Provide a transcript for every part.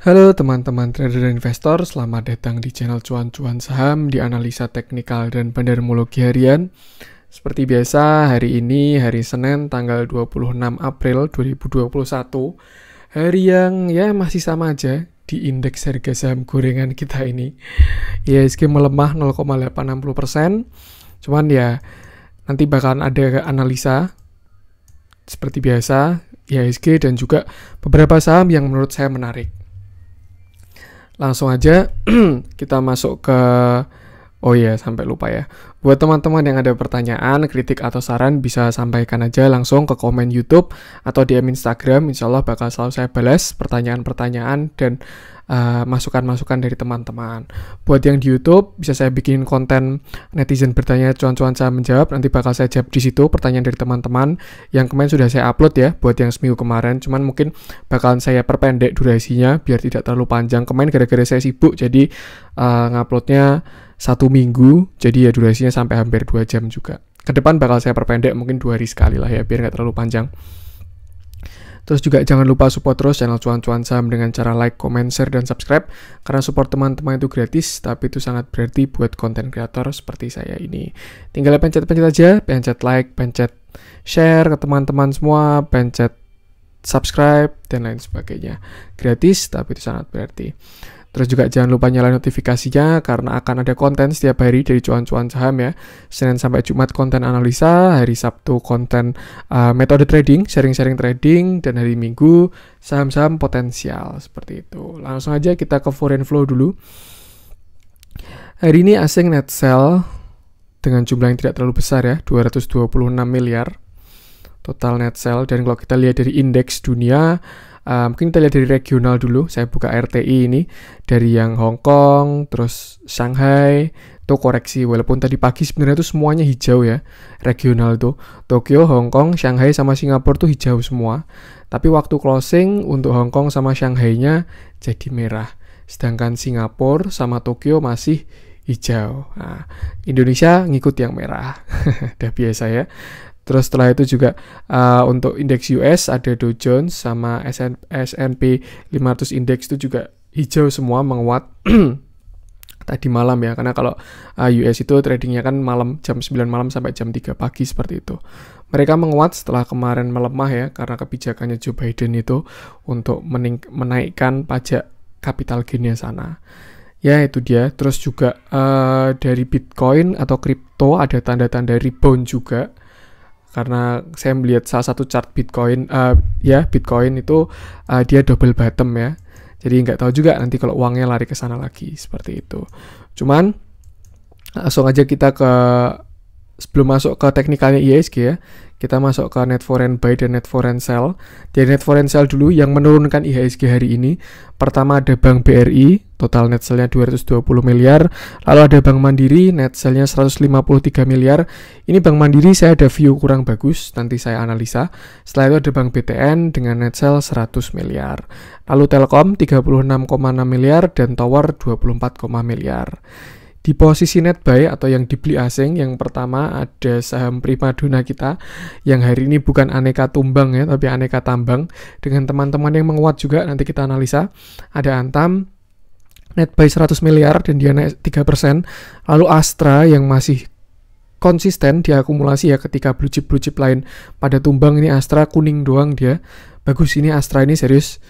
Halo teman-teman trader dan investor, selamat datang di channel Cuan-Cuan Saham di analisa teknikal dan pandarmologi harian. Seperti biasa, hari ini hari Senin tanggal 26 April 2021, hari yang ya masih sama aja di indeks harga saham gorengan kita ini. IHSG ya, melemah 0,860%, cuman ya nanti bakalan ada analisa seperti biasa IHSG ya dan juga beberapa saham yang menurut saya menarik langsung aja kita masuk ke Oh iya, sampai lupa ya. Buat teman-teman yang ada pertanyaan, kritik, atau saran bisa sampaikan aja langsung ke komen YouTube atau DM Instagram. Insya Allah bakal selalu saya balas pertanyaan-pertanyaan dan masukan eh, masukan-masukan dari teman-teman. Buat yang di YouTube bisa saya bikin konten netizen bertanya cuan-cuan saya menjawab. Nanti bakal saya jawab di situ pertanyaan dari teman-teman yang kemarin sudah saya upload ya buat yang seminggu kemarin. Cuman mungkin bakalan saya perpendek durasinya biar tidak terlalu panjang. Kemarin gara-gara saya sibuk jadi uh, nguploadnya satu minggu jadi ya durasinya sampai hampir dua jam juga Kedepan bakal saya perpendek mungkin dua hari sekali lah ya biar nggak terlalu panjang Terus juga jangan lupa support terus channel cuan-cuan saham dengan cara like, comment, share, dan subscribe. Karena support teman-teman itu gratis, tapi itu sangat berarti buat konten kreator seperti saya ini. Tinggal pencet-pencet aja, pencet like, pencet share ke teman-teman semua, pencet subscribe, dan lain sebagainya. Gratis, tapi itu sangat berarti. Terus juga jangan lupa nyalain notifikasinya karena akan ada konten setiap hari dari cuan-cuan saham ya. Senin sampai Jumat konten analisa, hari Sabtu konten uh, metode trading, sharing-sharing trading, dan hari Minggu saham-saham potensial seperti itu. Langsung aja kita ke foreign flow dulu. Hari ini asing net sell dengan jumlah yang tidak terlalu besar ya, 226 miliar total net sale dan kalau kita lihat dari indeks dunia uh, mungkin kita lihat dari regional dulu saya buka RTI ini dari yang Hong Kong terus Shanghai itu koreksi walaupun tadi pagi sebenarnya itu semuanya hijau ya regional tuh Tokyo Hong Kong Shanghai sama Singapura tuh hijau semua tapi waktu closing untuk Hong Kong sama Shanghai nya jadi merah sedangkan Singapura sama Tokyo masih hijau. Nah, Indonesia ngikut yang merah, udah biasa ya. Terus setelah itu juga uh, untuk indeks US ada Dow Jones sama S&P 500 indeks itu juga hijau semua menguat tadi malam ya karena kalau uh, eh, US itu tradingnya kan malam jam 9 malam sampai jam 3 pagi seperti itu. Mereka menguat setelah kemarin melemah ya karena kebijakannya Joe Biden itu untuk menaikkan pajak kapital gainnya sana. Ya itu dia. Terus juga uh, dari Bitcoin atau kripto ada tanda-tanda rebound juga karena saya melihat salah satu chart Bitcoin uh, ya Bitcoin itu uh, dia double bottom ya jadi nggak tahu juga nanti kalau uangnya lari ke sana lagi seperti itu cuman langsung aja kita ke sebelum masuk ke teknikalnya ISG ya kita masuk ke net foreign buy dan net foreign sell. Di net foreign sell dulu yang menurunkan IHSG hari ini. Pertama ada Bank BRI, total net sellnya 220 miliar. Lalu ada Bank Mandiri, net sellnya 153 miliar. Ini Bank Mandiri saya ada view kurang bagus, nanti saya analisa. Setelah itu ada Bank BTN dengan net sell 100 miliar. Lalu Telkom 36,6 miliar dan Tower 24, miliar. Di posisi net buy atau yang dibeli asing, yang pertama ada saham Primadona kita yang hari ini bukan aneka tumbang ya, tapi aneka tambang dengan teman-teman yang menguat juga nanti kita analisa. Ada Antam, net buy 100 miliar dan dia naik 3%. Lalu Astra yang masih konsisten di akumulasi ya ketika blue chip blue chip lain pada tumbang ini Astra kuning doang dia. Bagus ini Astra ini serius.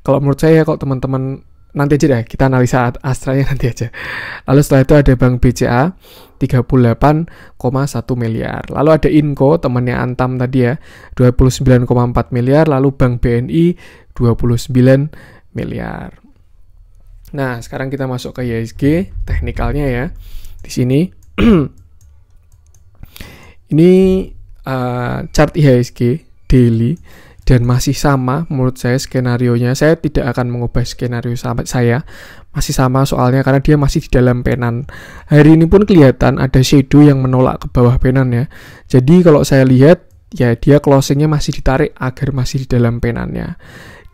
Kalau menurut saya kalau teman-teman nanti aja deh kita analisa Astranya nanti aja. Lalu setelah itu ada Bank BCA 38,1 miliar. Lalu ada Inco temannya Antam tadi ya 29,4 miliar. Lalu Bank BNI 29 miliar. Nah sekarang kita masuk ke ISG teknikalnya ya di sini. Ini uh, chart IHSG daily dan masih sama menurut saya skenario nya saya tidak akan mengubah skenario sama saya masih sama soalnya karena dia masih di dalam penan hari ini pun kelihatan ada shadow yang menolak ke bawah penan ya jadi kalau saya lihat ya dia closingnya masih ditarik agar masih di dalam penannya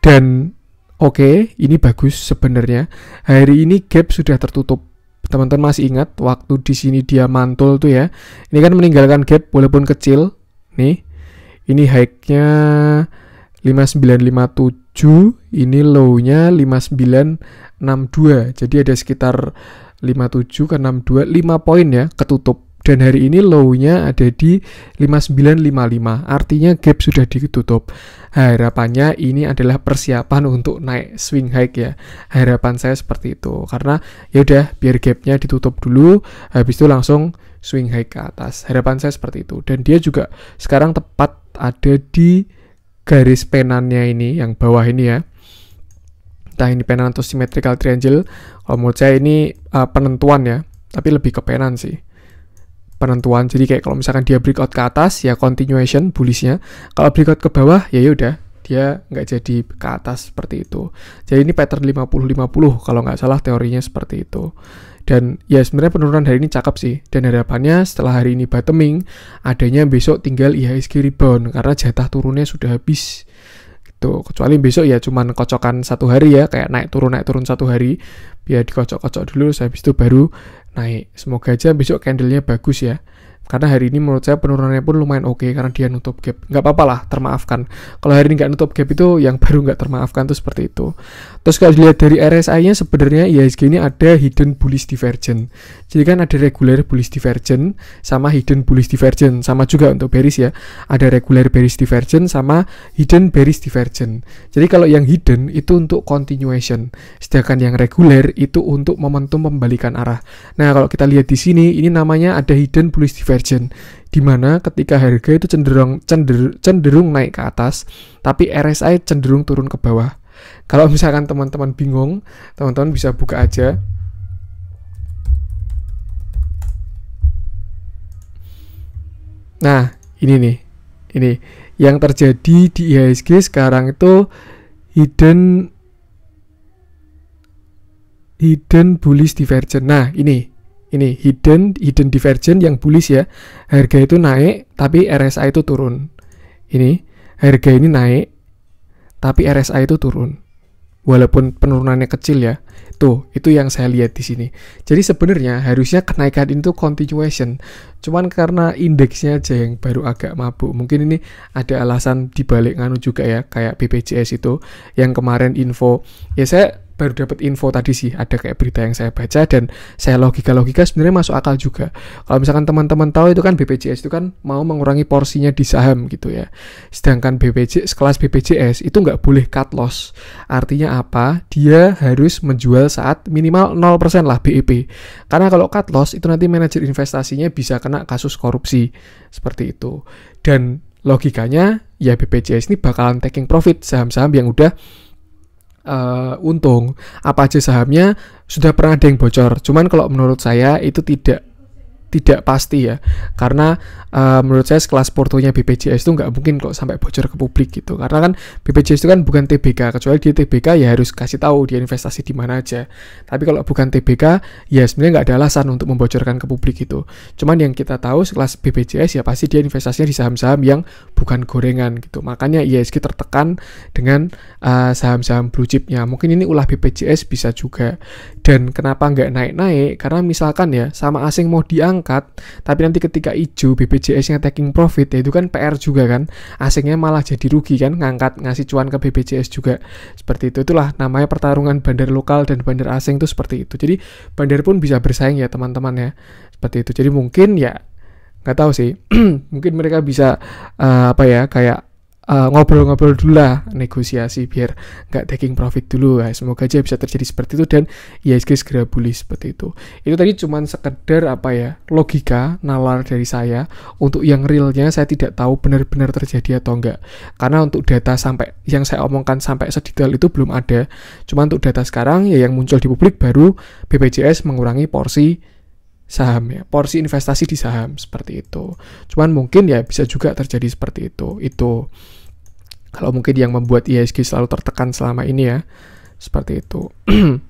dan oke okay, ini bagus sebenarnya hari ini gap sudah tertutup teman-teman masih ingat waktu di sini dia mantul tuh ya ini kan meninggalkan gap walaupun kecil nih ini high-nya 5957 ini low-nya 5962. Jadi ada sekitar 57 ke 62 5 poin ya ketutup. Dan hari ini low-nya ada di 5955. Artinya gap sudah ditutup. Harapannya ini adalah persiapan untuk naik swing high ya. Harapan saya seperti itu. Karena ya udah biar gapnya ditutup dulu habis itu langsung swing high ke atas. Harapan saya seperti itu. Dan dia juga sekarang tepat ada di garis penannya ini yang bawah ini ya entah ini penan atau symmetrical triangle kalau menurut saya ini uh, penentuan ya tapi lebih ke penan sih penentuan jadi kayak kalau misalkan dia breakout ke atas ya continuation bullishnya kalau breakout ke bawah ya yaudah dia nggak jadi ke atas seperti itu jadi ini pattern 50-50 kalau nggak salah teorinya seperti itu dan ya sebenarnya penurunan hari ini cakep sih. Dan harapannya setelah hari ini bottoming, adanya besok tinggal IHSG rebound karena jatah turunnya sudah habis. Gitu. Kecuali besok ya cuman kocokan satu hari ya, kayak naik turun naik turun satu hari. biar dikocok-kocok dulu, habis itu baru naik. Semoga aja besok candlenya bagus ya. Karena hari ini menurut saya penurunannya pun lumayan oke okay, karena dia nutup gap. Nggak apa-apa lah, termaafkan. Kalau hari ini nggak nutup gap itu yang baru nggak termaafkan tuh seperti itu. Terus kalau dilihat dari RSI-nya sebenarnya IHSG ini ada hidden bullish divergence. Jadi kan ada regular bullish divergence sama hidden bullish divergence. Sama juga untuk bearish ya. Ada regular bearish divergence sama hidden bearish divergence. Jadi kalau yang hidden itu untuk continuation. Sedangkan yang regular itu untuk momentum pembalikan arah. Nah kalau kita lihat di sini ini namanya ada hidden bullish divergence divergen mana ketika harga itu cenderung cender, cenderung naik ke atas tapi RSI cenderung turun ke bawah kalau misalkan teman-teman bingung teman-teman bisa buka aja nah ini nih ini yang terjadi di IHSG sekarang itu hidden hidden bullish divergence. Nah, ini ini hidden hidden divergent yang bullish ya. Harga itu naik tapi RSI itu turun. Ini harga ini naik tapi RSI itu turun. Walaupun penurunannya kecil ya. Tuh, itu yang saya lihat di sini. Jadi sebenarnya harusnya kenaikan itu continuation. Cuman karena indeksnya aja yang baru agak mabuk. Mungkin ini ada alasan dibalik nganu juga ya, kayak BPJS itu yang kemarin info. Ya saya baru dapat info tadi sih ada kayak berita yang saya baca dan saya logika-logika sebenarnya masuk akal juga. Kalau misalkan teman-teman tahu itu kan BPJS itu kan mau mengurangi porsinya di saham gitu ya. Sedangkan BPJS kelas BPJS itu nggak boleh cut loss. Artinya apa? Dia harus menjual saat minimal 0% lah BEP. Karena kalau cut loss itu nanti manajer investasinya bisa kena kasus korupsi seperti itu. Dan logikanya ya BPJS ini bakalan taking profit saham-saham yang udah uh, untung apa aja sahamnya sudah pernah ada yang bocor. Cuman kalau menurut saya itu tidak tidak pasti ya karena uh, menurut saya kelas portonya BPJS itu nggak mungkin kok sampai bocor ke publik gitu karena kan BPJS itu kan bukan TBK kecuali di TBK ya harus kasih tahu dia investasi di mana aja tapi kalau bukan TBK ya sebenarnya nggak ada alasan untuk membocorkan ke publik itu cuman yang kita tahu sekelas BPJS ya pasti dia investasinya di saham-saham yang bukan gorengan gitu makanya ISG tertekan dengan uh, saham-saham blue chipnya mungkin ini ulah BPJS bisa juga dan kenapa nggak naik-naik karena misalkan ya sama asing mau diangkat tapi nanti ketika ijo BPJS-nya taking profit, ya itu kan PR juga kan. Asingnya malah jadi rugi kan, ngangkat ngasih cuan ke BPJS juga. Seperti itu, itulah namanya pertarungan bandar lokal dan bandar asing itu seperti itu. Jadi bandar pun bisa bersaing ya teman-teman ya, seperti itu. Jadi mungkin ya nggak tahu sih, mungkin mereka bisa uh, apa ya kayak Eh, ngobrol-ngobrol uh, dulu lah negosiasi biar nggak taking profit dulu ya. semoga aja bisa terjadi seperti itu dan ya IHSG segera bully seperti itu itu tadi cuma sekedar apa ya logika nalar dari saya untuk yang realnya saya tidak tahu benar-benar terjadi atau enggak karena untuk data sampai yang saya omongkan sampai sedetail itu belum ada cuma untuk data sekarang ya yang muncul di publik baru BPJS mengurangi porsi saham ya porsi investasi di saham seperti itu cuman mungkin ya bisa juga terjadi seperti itu itu kalau mungkin yang membuat IHSG selalu tertekan selama ini ya seperti itu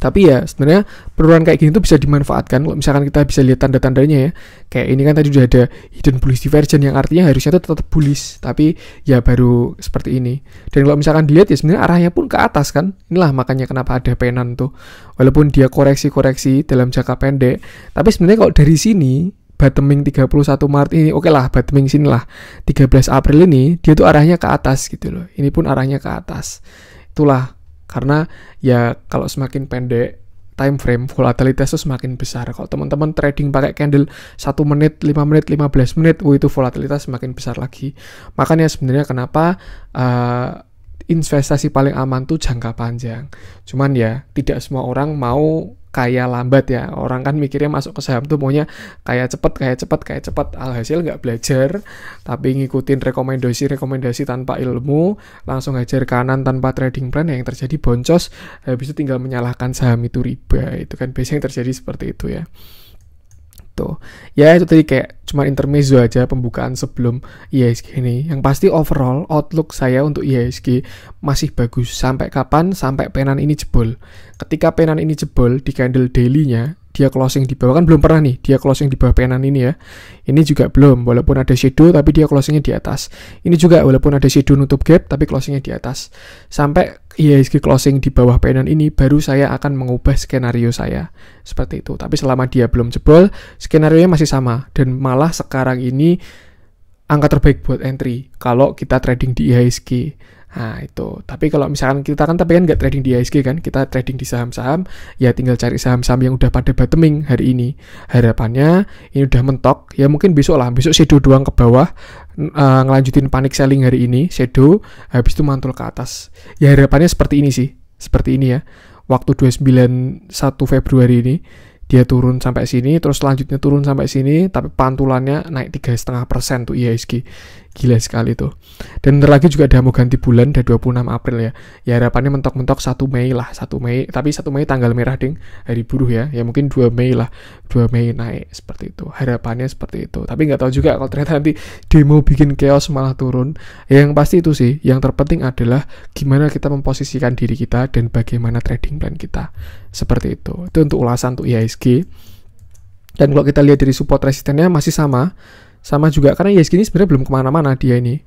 Tapi ya sebenarnya penurunan kayak gini tuh bisa dimanfaatkan kalau misalkan kita bisa lihat tanda-tandanya ya. Kayak ini kan tadi sudah ada hidden bullish divergence yang artinya harusnya tuh tetap bullish, tapi ya baru seperti ini. Dan kalau misalkan dilihat ya sebenarnya arahnya pun ke atas kan. Inilah makanya kenapa ada penan tuh. Walaupun dia koreksi-koreksi dalam jangka pendek, tapi sebenarnya kalau dari sini bottoming 31 Maret ini oke okay lah bottoming sini lah 13 April ini dia tuh arahnya ke atas gitu loh ini pun arahnya ke atas itulah karena ya kalau semakin pendek time frame volatilitasnya semakin besar. Kalau teman-teman trading pakai candle 1 menit, 5 menit, 15 menit, oh itu volatilitas semakin besar lagi. Makanya sebenarnya kenapa uh, investasi paling aman tuh jangka panjang. Cuman ya tidak semua orang mau kaya lambat ya orang kan mikirnya masuk ke saham tuh maunya kaya cepet kaya cepet kaya cepet alhasil nggak belajar tapi ngikutin rekomendasi rekomendasi tanpa ilmu langsung ngajar kanan tanpa trading plan ya yang terjadi boncos habis itu tinggal menyalahkan saham itu riba itu kan biasanya yang terjadi seperti itu ya tuh ya itu tadi kayak cuma intermezzo aja pembukaan sebelum IHSG ini. Yang pasti overall outlook saya untuk IHSG masih bagus. Sampai kapan? Sampai penan ini jebol. Ketika penan ini jebol di candle daily-nya, dia closing di bawah kan belum pernah nih dia closing di bawah penan ini ya ini juga belum walaupun ada shadow tapi dia closingnya di atas ini juga walaupun ada shadow nutup gap tapi closingnya di atas sampai IHSG closing di bawah penan ini baru saya akan mengubah skenario saya seperti itu tapi selama dia belum jebol skenario masih sama dan malah malah sekarang ini angka terbaik buat entry kalau kita trading di IHSG. Nah, itu. Tapi kalau misalkan kita kan tapi kan nggak trading di IHSG kan, kita trading di saham-saham, ya tinggal cari saham-saham yang udah pada bottoming hari ini. Harapannya ini udah mentok, ya mungkin besok lah, besok shadow doang ke bawah, uh, ngelanjutin panic selling hari ini, shadow, habis itu mantul ke atas. Ya harapannya seperti ini sih, seperti ini ya. Waktu 291 Februari ini, dia turun sampai sini terus selanjutnya turun sampai sini tapi pantulannya naik tiga setengah persen tuh IHSG iya, gila sekali tuh dan nanti lagi juga ada mau ganti bulan dari 26 April ya ya harapannya mentok-mentok 1 Mei lah 1 Mei tapi 1 Mei tanggal merah ding hari buruh ya ya mungkin 2 Mei lah 2 Mei naik seperti itu harapannya seperti itu tapi nggak tahu juga kalau ternyata nanti demo bikin chaos malah turun ya, yang pasti itu sih yang terpenting adalah gimana kita memposisikan diri kita dan bagaimana trading plan kita seperti itu itu untuk ulasan untuk IHSG dan kalau kita lihat dari support resistennya masih sama sama juga karena ya ini sebenarnya belum kemana-mana dia ini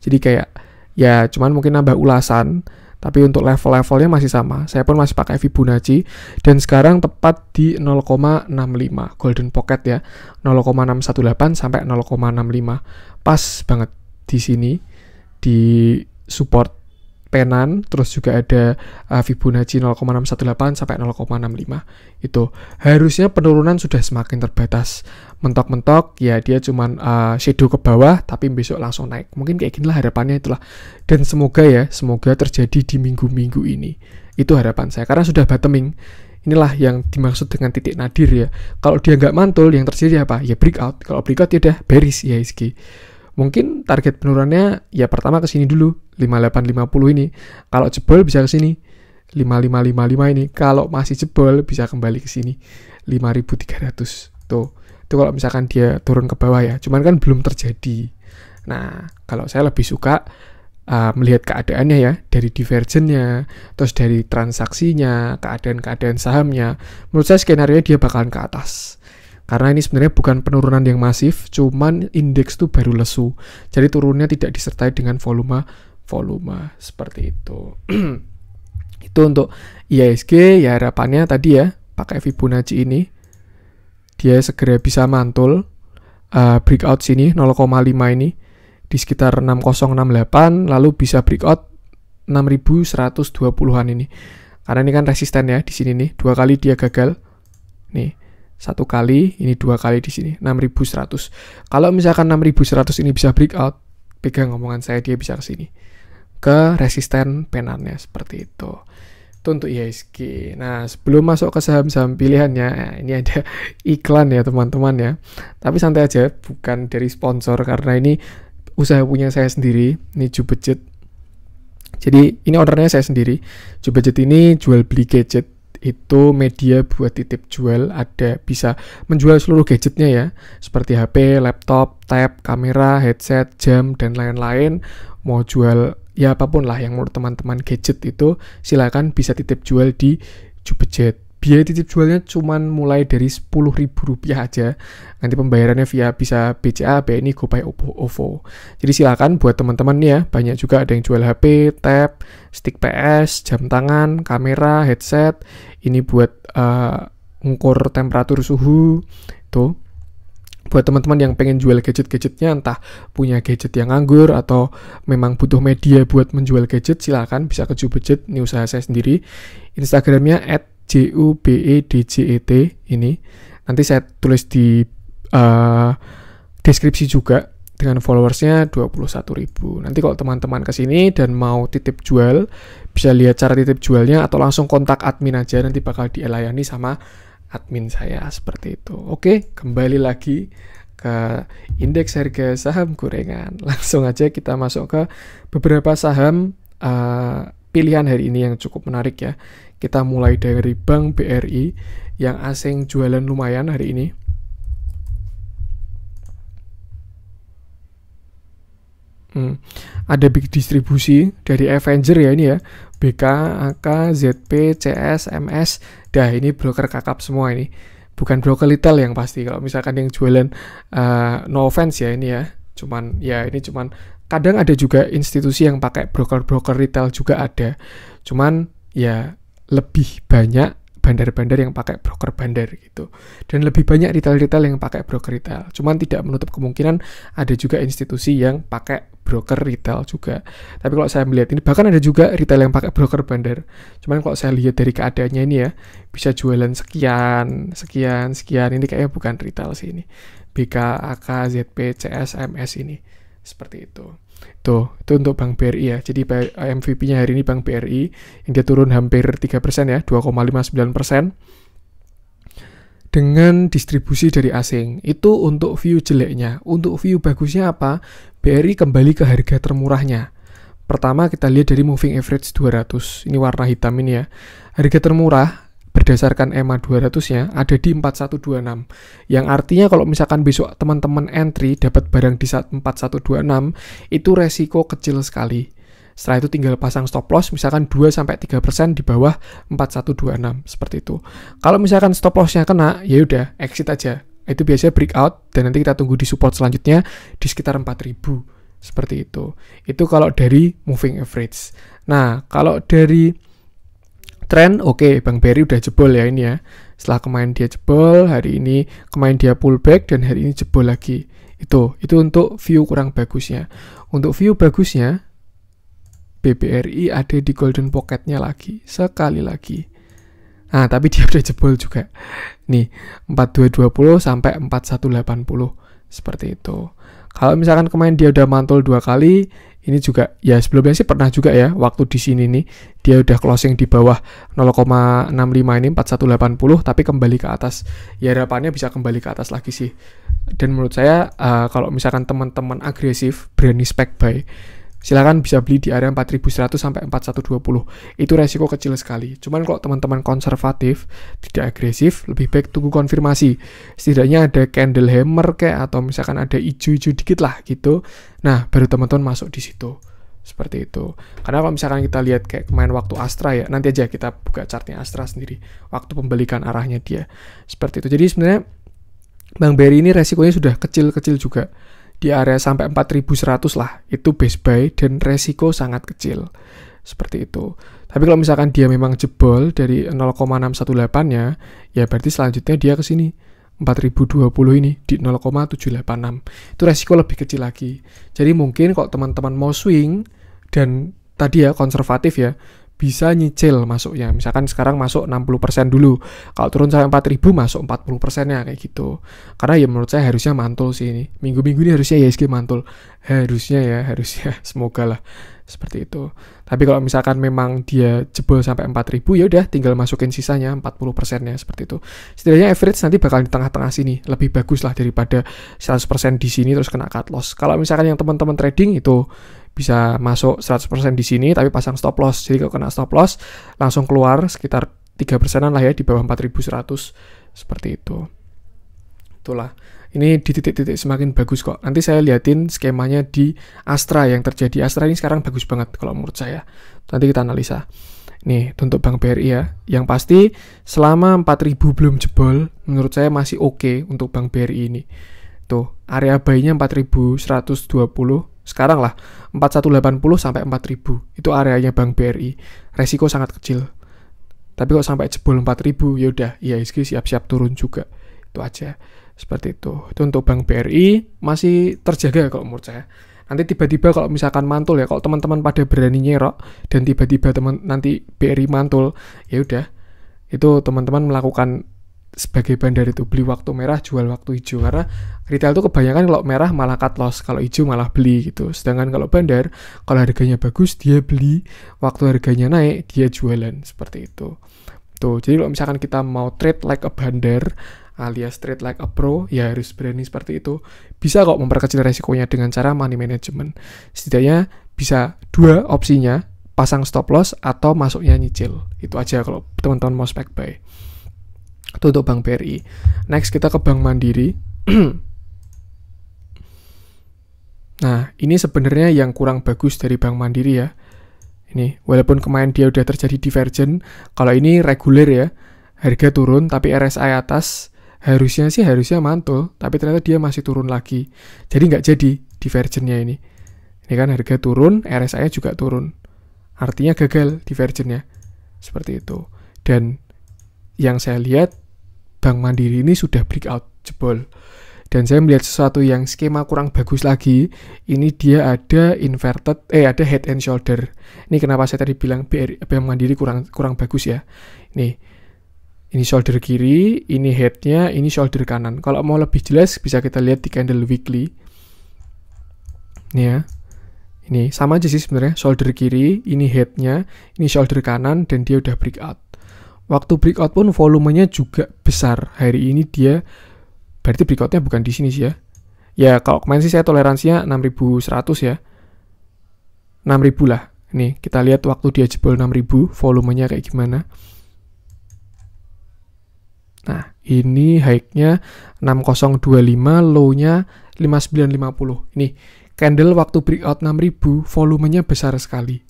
jadi kayak ya cuman mungkin nambah ulasan tapi untuk level-levelnya masih sama saya pun masih pakai Fibonacci dan sekarang tepat di 0,65 golden pocket ya 0,618 sampai 0,65 pas banget di sini di support Penan, terus juga ada uh, Fibonacci 0,618 sampai 0,65 itu harusnya penurunan sudah semakin terbatas mentok-mentok ya dia cuman uh, shadow ke bawah tapi besok langsung naik mungkin kayak gini lah harapannya itulah dan semoga ya semoga terjadi di minggu-minggu ini itu harapan saya karena sudah bottoming inilah yang dimaksud dengan titik nadir ya kalau dia nggak mantul yang terjadi apa ya breakout kalau breakout ya udah bearish ya iski mungkin target penurunannya ya pertama ke sini dulu 5850 ini. Kalau jebol bisa ke sini 5555 ini. Kalau masih jebol bisa kembali ke sini 5300. Tuh. Itu kalau misalkan dia turun ke bawah ya. Cuman kan belum terjadi. Nah, kalau saya lebih suka uh, melihat keadaannya ya dari divergennya, terus dari transaksinya, keadaan-keadaan sahamnya. Menurut saya skenario dia bakalan ke atas karena ini sebenarnya bukan penurunan yang masif, cuman indeks itu baru lesu. Jadi turunnya tidak disertai dengan volume volume seperti itu. itu untuk IISG ya harapannya tadi ya pakai Fibonacci ini dia segera bisa mantul uh, breakout sini 0,5 ini di sekitar 6068 lalu bisa breakout 6120-an ini. Karena ini kan resisten ya di sini nih, dua kali dia gagal. Nih satu kali, ini dua kali di sini, 6100. Kalau misalkan 6100 ini bisa breakout, pegang omongan saya dia bisa ke sini. Ke resisten penannya seperti itu. Itu untuk ISG iya, Nah, sebelum masuk ke saham-saham pilihannya, eh, ini ada iklan ya teman-teman ya. Tapi santai aja, bukan dari sponsor karena ini usaha punya saya sendiri, ini Jubejet. Jadi ini ordernya saya sendiri. Jubejet ini jual beli gadget itu media buat titip jual ada bisa menjual seluruh gadgetnya ya seperti HP, laptop, tab, kamera, headset, jam dan lain-lain mau jual ya apapun lah yang menurut teman-teman gadget itu silakan bisa titip jual di Jubejet biaya titip jualnya cuma mulai dari sepuluh ribu rupiah aja. Nanti pembayarannya via bisa BCA, BNI, GoPay, Oppo, OVO. Jadi silakan buat teman-teman ya, banyak juga ada yang jual HP, tab, stick PS, jam tangan, kamera, headset. Ini buat uh, ngukur temperatur suhu. Tuh, buat teman-teman yang pengen jual gadget-gadgetnya entah punya gadget yang anggur atau memang butuh media buat menjual gadget silakan bisa ke Jubejet ini usaha saya sendiri Instagramnya at J U B E D J E T ini nanti saya tulis di uh, deskripsi juga dengan followersnya ribu Nanti kalau teman-teman kesini dan mau titip jual, bisa lihat cara titip jualnya atau langsung kontak admin aja nanti bakal dilayani sama admin saya seperti itu. Oke, kembali lagi ke indeks harga saham gorengan. Langsung aja kita masuk ke beberapa saham uh, pilihan hari ini yang cukup menarik ya. Kita mulai dari Bank BRI yang asing jualan lumayan hari ini. Hmm. Ada big distribusi dari Avenger ya ini ya. BK, AK, ZP, CS, MS. Dah ini broker kakap semua ini. Bukan broker retail yang pasti. Kalau misalkan yang jualan uh, no offense ya ini ya. Cuman ya ini cuman kadang ada juga institusi yang pakai broker-broker retail juga ada. Cuman ya lebih banyak bandar-bandar yang pakai broker bandar gitu. Dan lebih banyak retail-retail yang pakai broker retail. Cuman tidak menutup kemungkinan ada juga institusi yang pakai broker retail juga. Tapi kalau saya melihat ini bahkan ada juga retail yang pakai broker bandar. Cuman kalau saya lihat dari keadaannya ini ya, bisa jualan sekian, sekian, sekian. Ini kayaknya bukan retail sih ini. BK, AK, ZP, CS, MS ini seperti itu. Tuh, itu untuk Bank BRI ya. Jadi MVP-nya hari ini Bank BRI yang dia turun hampir 3% ya, 2,59% dengan distribusi dari asing. Itu untuk view jeleknya. Untuk view bagusnya apa? BRI kembali ke harga termurahnya. Pertama kita lihat dari moving average 200. Ini warna hitam ini ya. Harga termurah berdasarkan EMA 200-nya ada di 4126. Yang artinya kalau misalkan besok teman-teman entry dapat barang di 4126, itu resiko kecil sekali. Setelah itu tinggal pasang stop loss misalkan 2 sampai 3% di bawah 4126 seperti itu. Kalau misalkan stop lossnya kena, ya udah exit aja. Itu biasanya breakout dan nanti kita tunggu di support selanjutnya di sekitar 4000 seperti itu. Itu kalau dari moving average. Nah, kalau dari Trend, oke, okay, Bang Berry udah jebol ya ini ya. Setelah kemarin dia jebol, hari ini kemarin dia pullback dan hari ini jebol lagi. Itu, itu untuk view kurang bagusnya. Untuk view bagusnya, BBRI ada di golden pocketnya lagi, sekali lagi. Nah, tapi dia udah jebol juga. Nih, 4220 sampai 4180 seperti itu. Kalau misalkan kemarin dia udah mantul dua kali, ini juga ya sebelumnya sih pernah juga ya waktu di sini nih dia udah closing di bawah 0,65 ini 4180 tapi kembali ke atas ya harapannya bisa kembali ke atas lagi sih dan menurut saya uh, kalau misalkan teman-teman agresif berani spek buy silahkan bisa beli di area 4100 sampai 4120 itu resiko kecil sekali cuman kalau teman-teman konservatif tidak agresif lebih baik tunggu konfirmasi setidaknya ada candle hammer kayak atau misalkan ada ijo-ijo dikit lah gitu nah baru teman-teman masuk di situ seperti itu karena kalau misalkan kita lihat kayak kemarin waktu Astra ya nanti aja kita buka chartnya Astra sendiri waktu pembelikan arahnya dia seperti itu jadi sebenarnya Bang Berry ini resikonya sudah kecil-kecil juga di area sampai 4100 lah itu base buy dan resiko sangat kecil seperti itu tapi kalau misalkan dia memang jebol dari 0,618 nya ya berarti selanjutnya dia ke sini 4020 ini di 0,786 itu resiko lebih kecil lagi jadi mungkin kalau teman-teman mau swing dan tadi ya konservatif ya bisa nyicil ya Misalkan sekarang masuk 60% dulu. Kalau turun sampai 4000 masuk 40%-nya kayak gitu. Karena ya menurut saya harusnya mantul sih ini. Minggu-minggu ini harusnya ya, ISG mantul. Harusnya ya, harusnya. Semoga lah seperti itu. Tapi kalau misalkan memang dia jebol sampai 4000 ya udah tinggal masukin sisanya 40%-nya seperti itu. Setidaknya average nanti bakal di tengah-tengah sini. Lebih bagus lah daripada 100% di sini terus kena cut loss. Kalau misalkan yang teman-teman trading itu bisa masuk 100% di sini tapi pasang stop loss. Jadi kalau kena stop loss langsung keluar sekitar 3 persenan lah ya di bawah 4100 seperti itu. Itulah. Ini di titik-titik semakin bagus kok. Nanti saya liatin skemanya di Astra yang terjadi. Astra ini sekarang bagus banget kalau menurut saya. Nanti kita analisa. Nih, untuk Bank BRI ya. Yang pasti selama 4000 belum jebol, menurut saya masih oke okay untuk Bank BRI ini. Tuh, area bayinya 4120 sekarang lah 4180 sampai 4000 itu areanya Bank BRI resiko sangat kecil tapi kok sampai jebol 4000 yaudah IHSG siap-siap turun juga itu aja seperti itu itu untuk Bank BRI masih terjaga kalau menurut saya nanti tiba-tiba kalau misalkan mantul ya kalau teman-teman pada berani nyerok dan tiba-tiba teman nanti BRI mantul ya udah itu teman-teman melakukan sebagai bandar itu beli waktu merah jual waktu hijau karena retail itu kebanyakan kalau merah malah cut loss kalau hijau malah beli gitu sedangkan kalau bandar kalau harganya bagus dia beli waktu harganya naik dia jualan seperti itu tuh jadi kalau misalkan kita mau trade like a bandar alias trade like a pro ya harus berani seperti itu bisa kok memperkecil resikonya dengan cara money management setidaknya bisa dua opsinya pasang stop loss atau masuknya nyicil itu aja kalau teman-teman mau spek buy itu untuk Bank BRI. Next kita ke Bank Mandiri. nah, ini sebenarnya yang kurang bagus dari Bank Mandiri ya. Ini, walaupun kemarin dia udah terjadi divergen, kalau ini reguler ya, harga turun tapi RSI atas, harusnya sih harusnya mantul, tapi ternyata dia masih turun lagi. Jadi nggak jadi divergennya ini. Ini kan harga turun, RSI-nya juga turun. Artinya gagal divergennya. Seperti itu. Dan yang saya lihat Bank Mandiri ini sudah breakout jebol. Dan saya melihat sesuatu yang skema kurang bagus lagi, ini dia ada inverted, eh ada head and shoulder. Ini kenapa saya tadi bilang BR, Bank Mandiri kurang kurang bagus ya. Ini, ini shoulder kiri, ini headnya, ini shoulder kanan. Kalau mau lebih jelas bisa kita lihat di candle weekly. Nih ya, ini sama aja sih sebenarnya shoulder kiri ini headnya ini shoulder kanan dan dia udah breakout Waktu breakout pun volumenya juga besar. Hari ini dia berarti breakoutnya bukan di sini sih ya. Ya kalau kemarin sih saya toleransinya 6100 ya. 6000 lah. Nih, kita lihat waktu dia jebol 6000, volumenya kayak gimana. Nah, ini high-nya 6025, low-nya 5950. Ini candle waktu breakout 6000, volumenya besar sekali.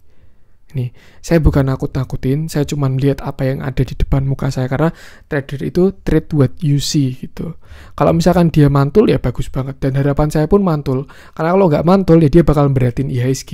Ini saya bukan nakut-nakutin, saya cuma lihat apa yang ada di depan muka saya karena trader itu trade what you see gitu. Kalau misalkan dia mantul ya bagus banget dan harapan saya pun mantul. Karena kalau nggak mantul ya dia bakal beratin IHSG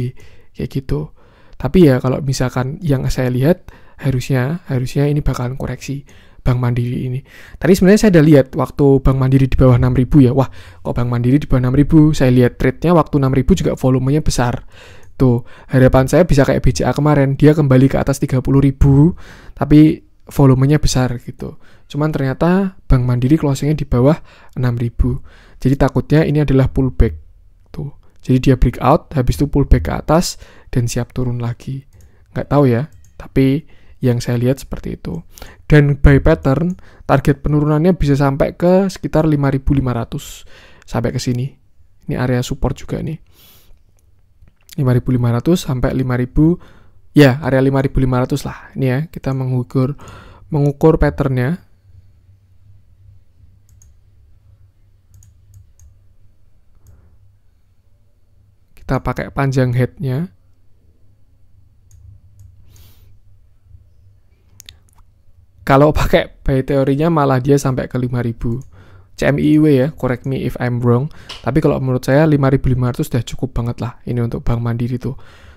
kayak gitu. Tapi ya kalau misalkan yang saya lihat harusnya harusnya ini bakalan koreksi Bank Mandiri ini. Tadi sebenarnya saya udah lihat waktu Bank Mandiri di bawah 6000 ya. Wah, kok Bank Mandiri di bawah 6000? Saya lihat trade-nya waktu 6000 juga volumenya besar gitu. Harapan saya bisa kayak BCA kemarin, dia kembali ke atas 30 ribu, tapi volumenya besar gitu. Cuman ternyata Bank Mandiri closingnya di bawah 6000. Jadi takutnya ini adalah pullback tuh. Jadi dia break out, habis itu pullback ke atas dan siap turun lagi. Nggak tahu ya, tapi yang saya lihat seperti itu. Dan by pattern, target penurunannya bisa sampai ke sekitar 5500 sampai ke sini. Ini area support juga nih. 5500 sampai 5000 ya area 5500 lah ini ya kita mengukur mengukur patternnya kita pakai panjang headnya kalau pakai by teorinya malah dia sampai ke 5000 CMIW ya, correct me if I'm wrong. Tapi kalau menurut saya 5.500 sudah cukup banget lah ini untuk Bank Mandiri tuh.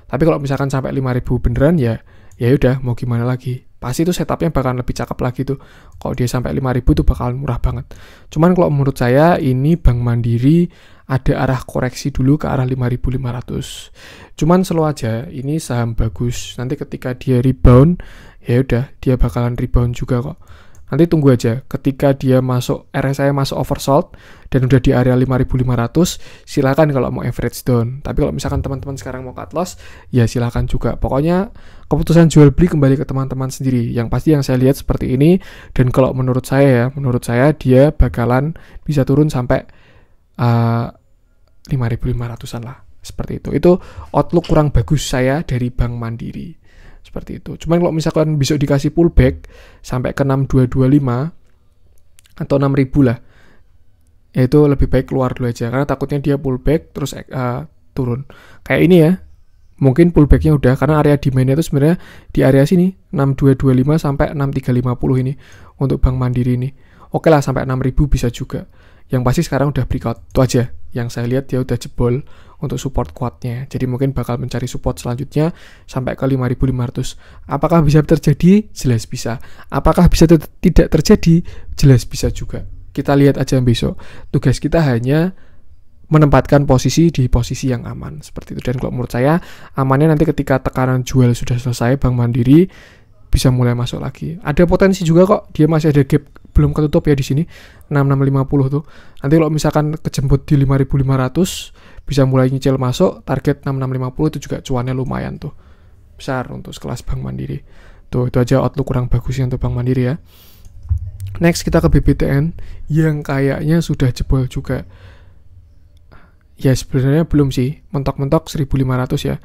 Tapi kalau misalkan sampai 5.000 beneran ya, ya udah mau gimana lagi. Pasti itu setupnya bakalan lebih cakep lagi tuh. Kalau dia sampai 5.000 tuh bakalan murah banget. Cuman kalau menurut saya ini Bank Mandiri ada arah koreksi dulu ke arah 5.500. Cuman selo aja, ini saham bagus. Nanti ketika dia rebound, ya udah dia bakalan rebound juga kok Nanti tunggu aja ketika dia masuk RSI masuk oversold dan udah di area 5500, silakan kalau mau average down. Tapi kalau misalkan teman-teman sekarang mau cut loss, ya silakan juga. Pokoknya keputusan jual beli kembali ke teman-teman sendiri. Yang pasti yang saya lihat seperti ini dan kalau menurut saya ya, menurut saya dia bakalan bisa turun sampai uh, eh, 5500-an lah. Seperti itu. Itu outlook kurang bagus saya dari Bank Mandiri seperti itu. Cuman kalau misalkan bisa dikasih pullback sampai ke 6225 atau 6000 lah, ya itu lebih baik keluar dulu aja karena takutnya dia pullback terus uh, turun. Kayak ini ya, mungkin pullbacknya udah karena area demandnya itu sebenarnya di area sini 6225 sampai 6350 ini untuk Bank Mandiri ini. Oke lah sampai 6000 bisa juga. Yang pasti sekarang udah breakout. Itu aja yang saya lihat dia udah jebol untuk support kuatnya. Jadi mungkin bakal mencari support selanjutnya sampai ke 5500. Apakah bisa terjadi? Jelas bisa. Apakah bisa tidak terjadi? Jelas bisa juga. Kita lihat aja besok. Tugas kita hanya menempatkan posisi di posisi yang aman seperti itu dan kalau menurut saya amannya nanti ketika tekanan jual sudah selesai Bank Mandiri bisa mulai masuk lagi ada potensi juga kok dia masih ada gap belum ketutup ya di sini 6650 tuh nanti kalau misalkan kejemput di 5500 bisa mulai nyicil masuk target 6650 itu juga cuannya lumayan tuh besar untuk sekelas Bank Mandiri tuh itu aja outlook kurang bagusnya untuk Bank Mandiri ya next kita ke BBTN yang kayaknya sudah jebol juga ya sebenarnya belum sih mentok-mentok 1500 ya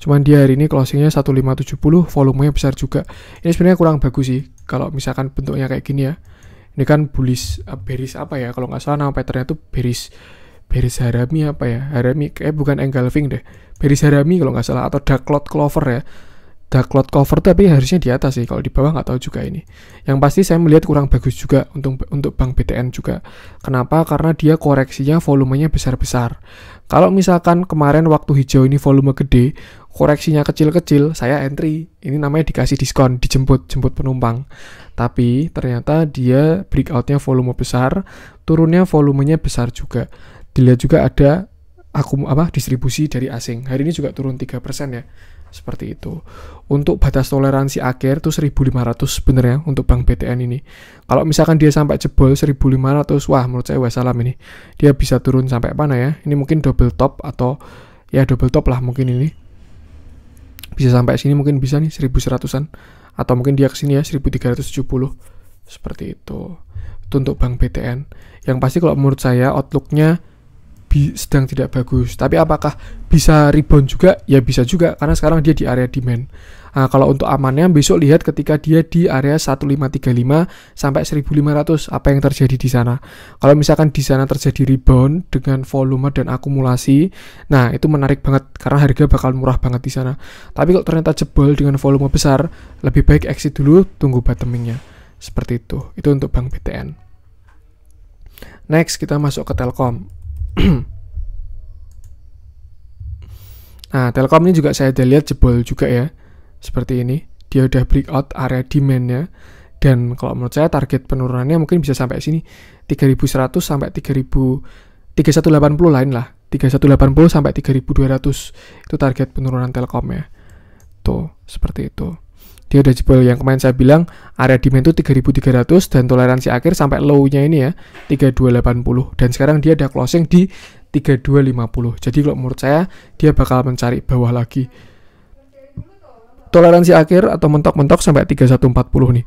cuman dia hari ini closingnya 1570 volumenya besar juga ini sebenarnya kurang bagus sih kalau misalkan bentuknya kayak gini ya ini kan bullish uh, bearish apa ya kalau nggak salah nama patternnya itu bearish Beris Harami apa ya? Harami kayak eh, bukan engulfing deh. Beris Harami kalau nggak salah atau dark Cloud Clover ya. dark Cloud Clover tapi harusnya di atas sih kalau di bawah nggak tahu juga ini. Yang pasti saya melihat kurang bagus juga untuk untuk bank BTN juga. Kenapa? Karena dia koreksinya volumenya besar-besar. Kalau misalkan kemarin waktu hijau ini volume gede, koreksinya kecil-kecil, saya entry. Ini namanya dikasih diskon, dijemput, jemput penumpang. Tapi ternyata dia breakoutnya volume besar, turunnya volumenya besar juga dilihat juga ada akum apa distribusi dari asing. Hari ini juga turun 3% ya. Seperti itu. Untuk batas toleransi akhir itu 1500 sebenarnya untuk bank BTN ini. Kalau misalkan dia sampai jebol 1500, wah menurut saya wassalam ini. Dia bisa turun sampai mana ya? Ini mungkin double top atau ya double top lah mungkin ini. Bisa sampai sini mungkin bisa nih 1100-an atau mungkin dia ke sini ya 1370. Seperti itu. Itu untuk bank BTN. Yang pasti kalau menurut saya outlooknya nya sedang tidak bagus. Tapi apakah bisa rebound juga? Ya bisa juga karena sekarang dia di area demand. Nah, kalau untuk amannya besok lihat ketika dia di area 1535 sampai 1500 apa yang terjadi di sana. Kalau misalkan di sana terjadi rebound dengan volume dan akumulasi, nah itu menarik banget karena harga bakal murah banget di sana. Tapi kalau ternyata jebol dengan volume besar, lebih baik exit dulu tunggu bottomingnya. Seperti itu. Itu untuk Bank BTN. Next kita masuk ke Telkom. nah, Telkom ini juga saya udah lihat jebol juga ya. Seperti ini. Dia udah breakout area demand-nya. Dan kalau menurut saya target penurunannya mungkin bisa sampai sini. 3100 sampai 3000 3180 lain lah. 3180 sampai 3200 itu target penurunan Telkom ya. Tuh, seperti itu dia udah jebol yang kemarin saya bilang area demand itu 3300 dan toleransi akhir sampai low-nya ini ya 3280 dan sekarang dia udah closing di 3250 jadi kalau menurut saya dia bakal mencari bawah lagi toleransi akhir atau mentok-mentok sampai 3140 nih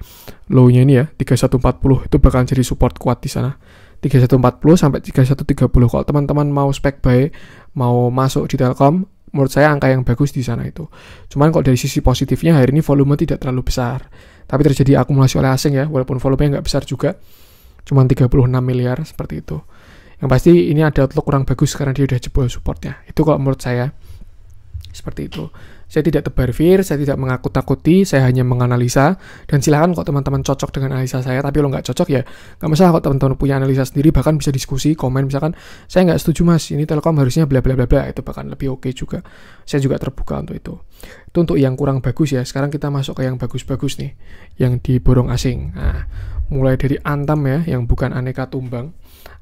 low-nya ini ya 3140 itu bakal jadi support kuat di sana 3140 sampai 3130 kalau teman-teman mau spek buy mau masuk di Telkom menurut saya angka yang bagus di sana itu. Cuman kalau dari sisi positifnya hari ini volume tidak terlalu besar. Tapi terjadi akumulasi oleh asing ya, walaupun volumenya nggak besar juga. Cuman 36 miliar seperti itu. Yang pasti ini ada outlook kurang bagus karena dia udah jebol supportnya. Itu kalau menurut saya. Seperti itu. Saya tidak tebar fear, saya tidak mengakut takuti saya hanya menganalisa. Dan silahkan kalau teman-teman cocok dengan analisa saya, tapi lo nggak cocok ya nggak masalah kalau teman-teman punya analisa sendiri, bahkan bisa diskusi, komen, misalkan saya nggak setuju mas, ini telekom harusnya bla bla bla bla, itu bahkan lebih oke okay juga. Saya juga terbuka untuk itu. Itu untuk yang kurang bagus ya, sekarang kita masuk ke yang bagus-bagus nih, yang di diborong asing. Nah, mulai dari Antam ya, yang bukan aneka tumbang,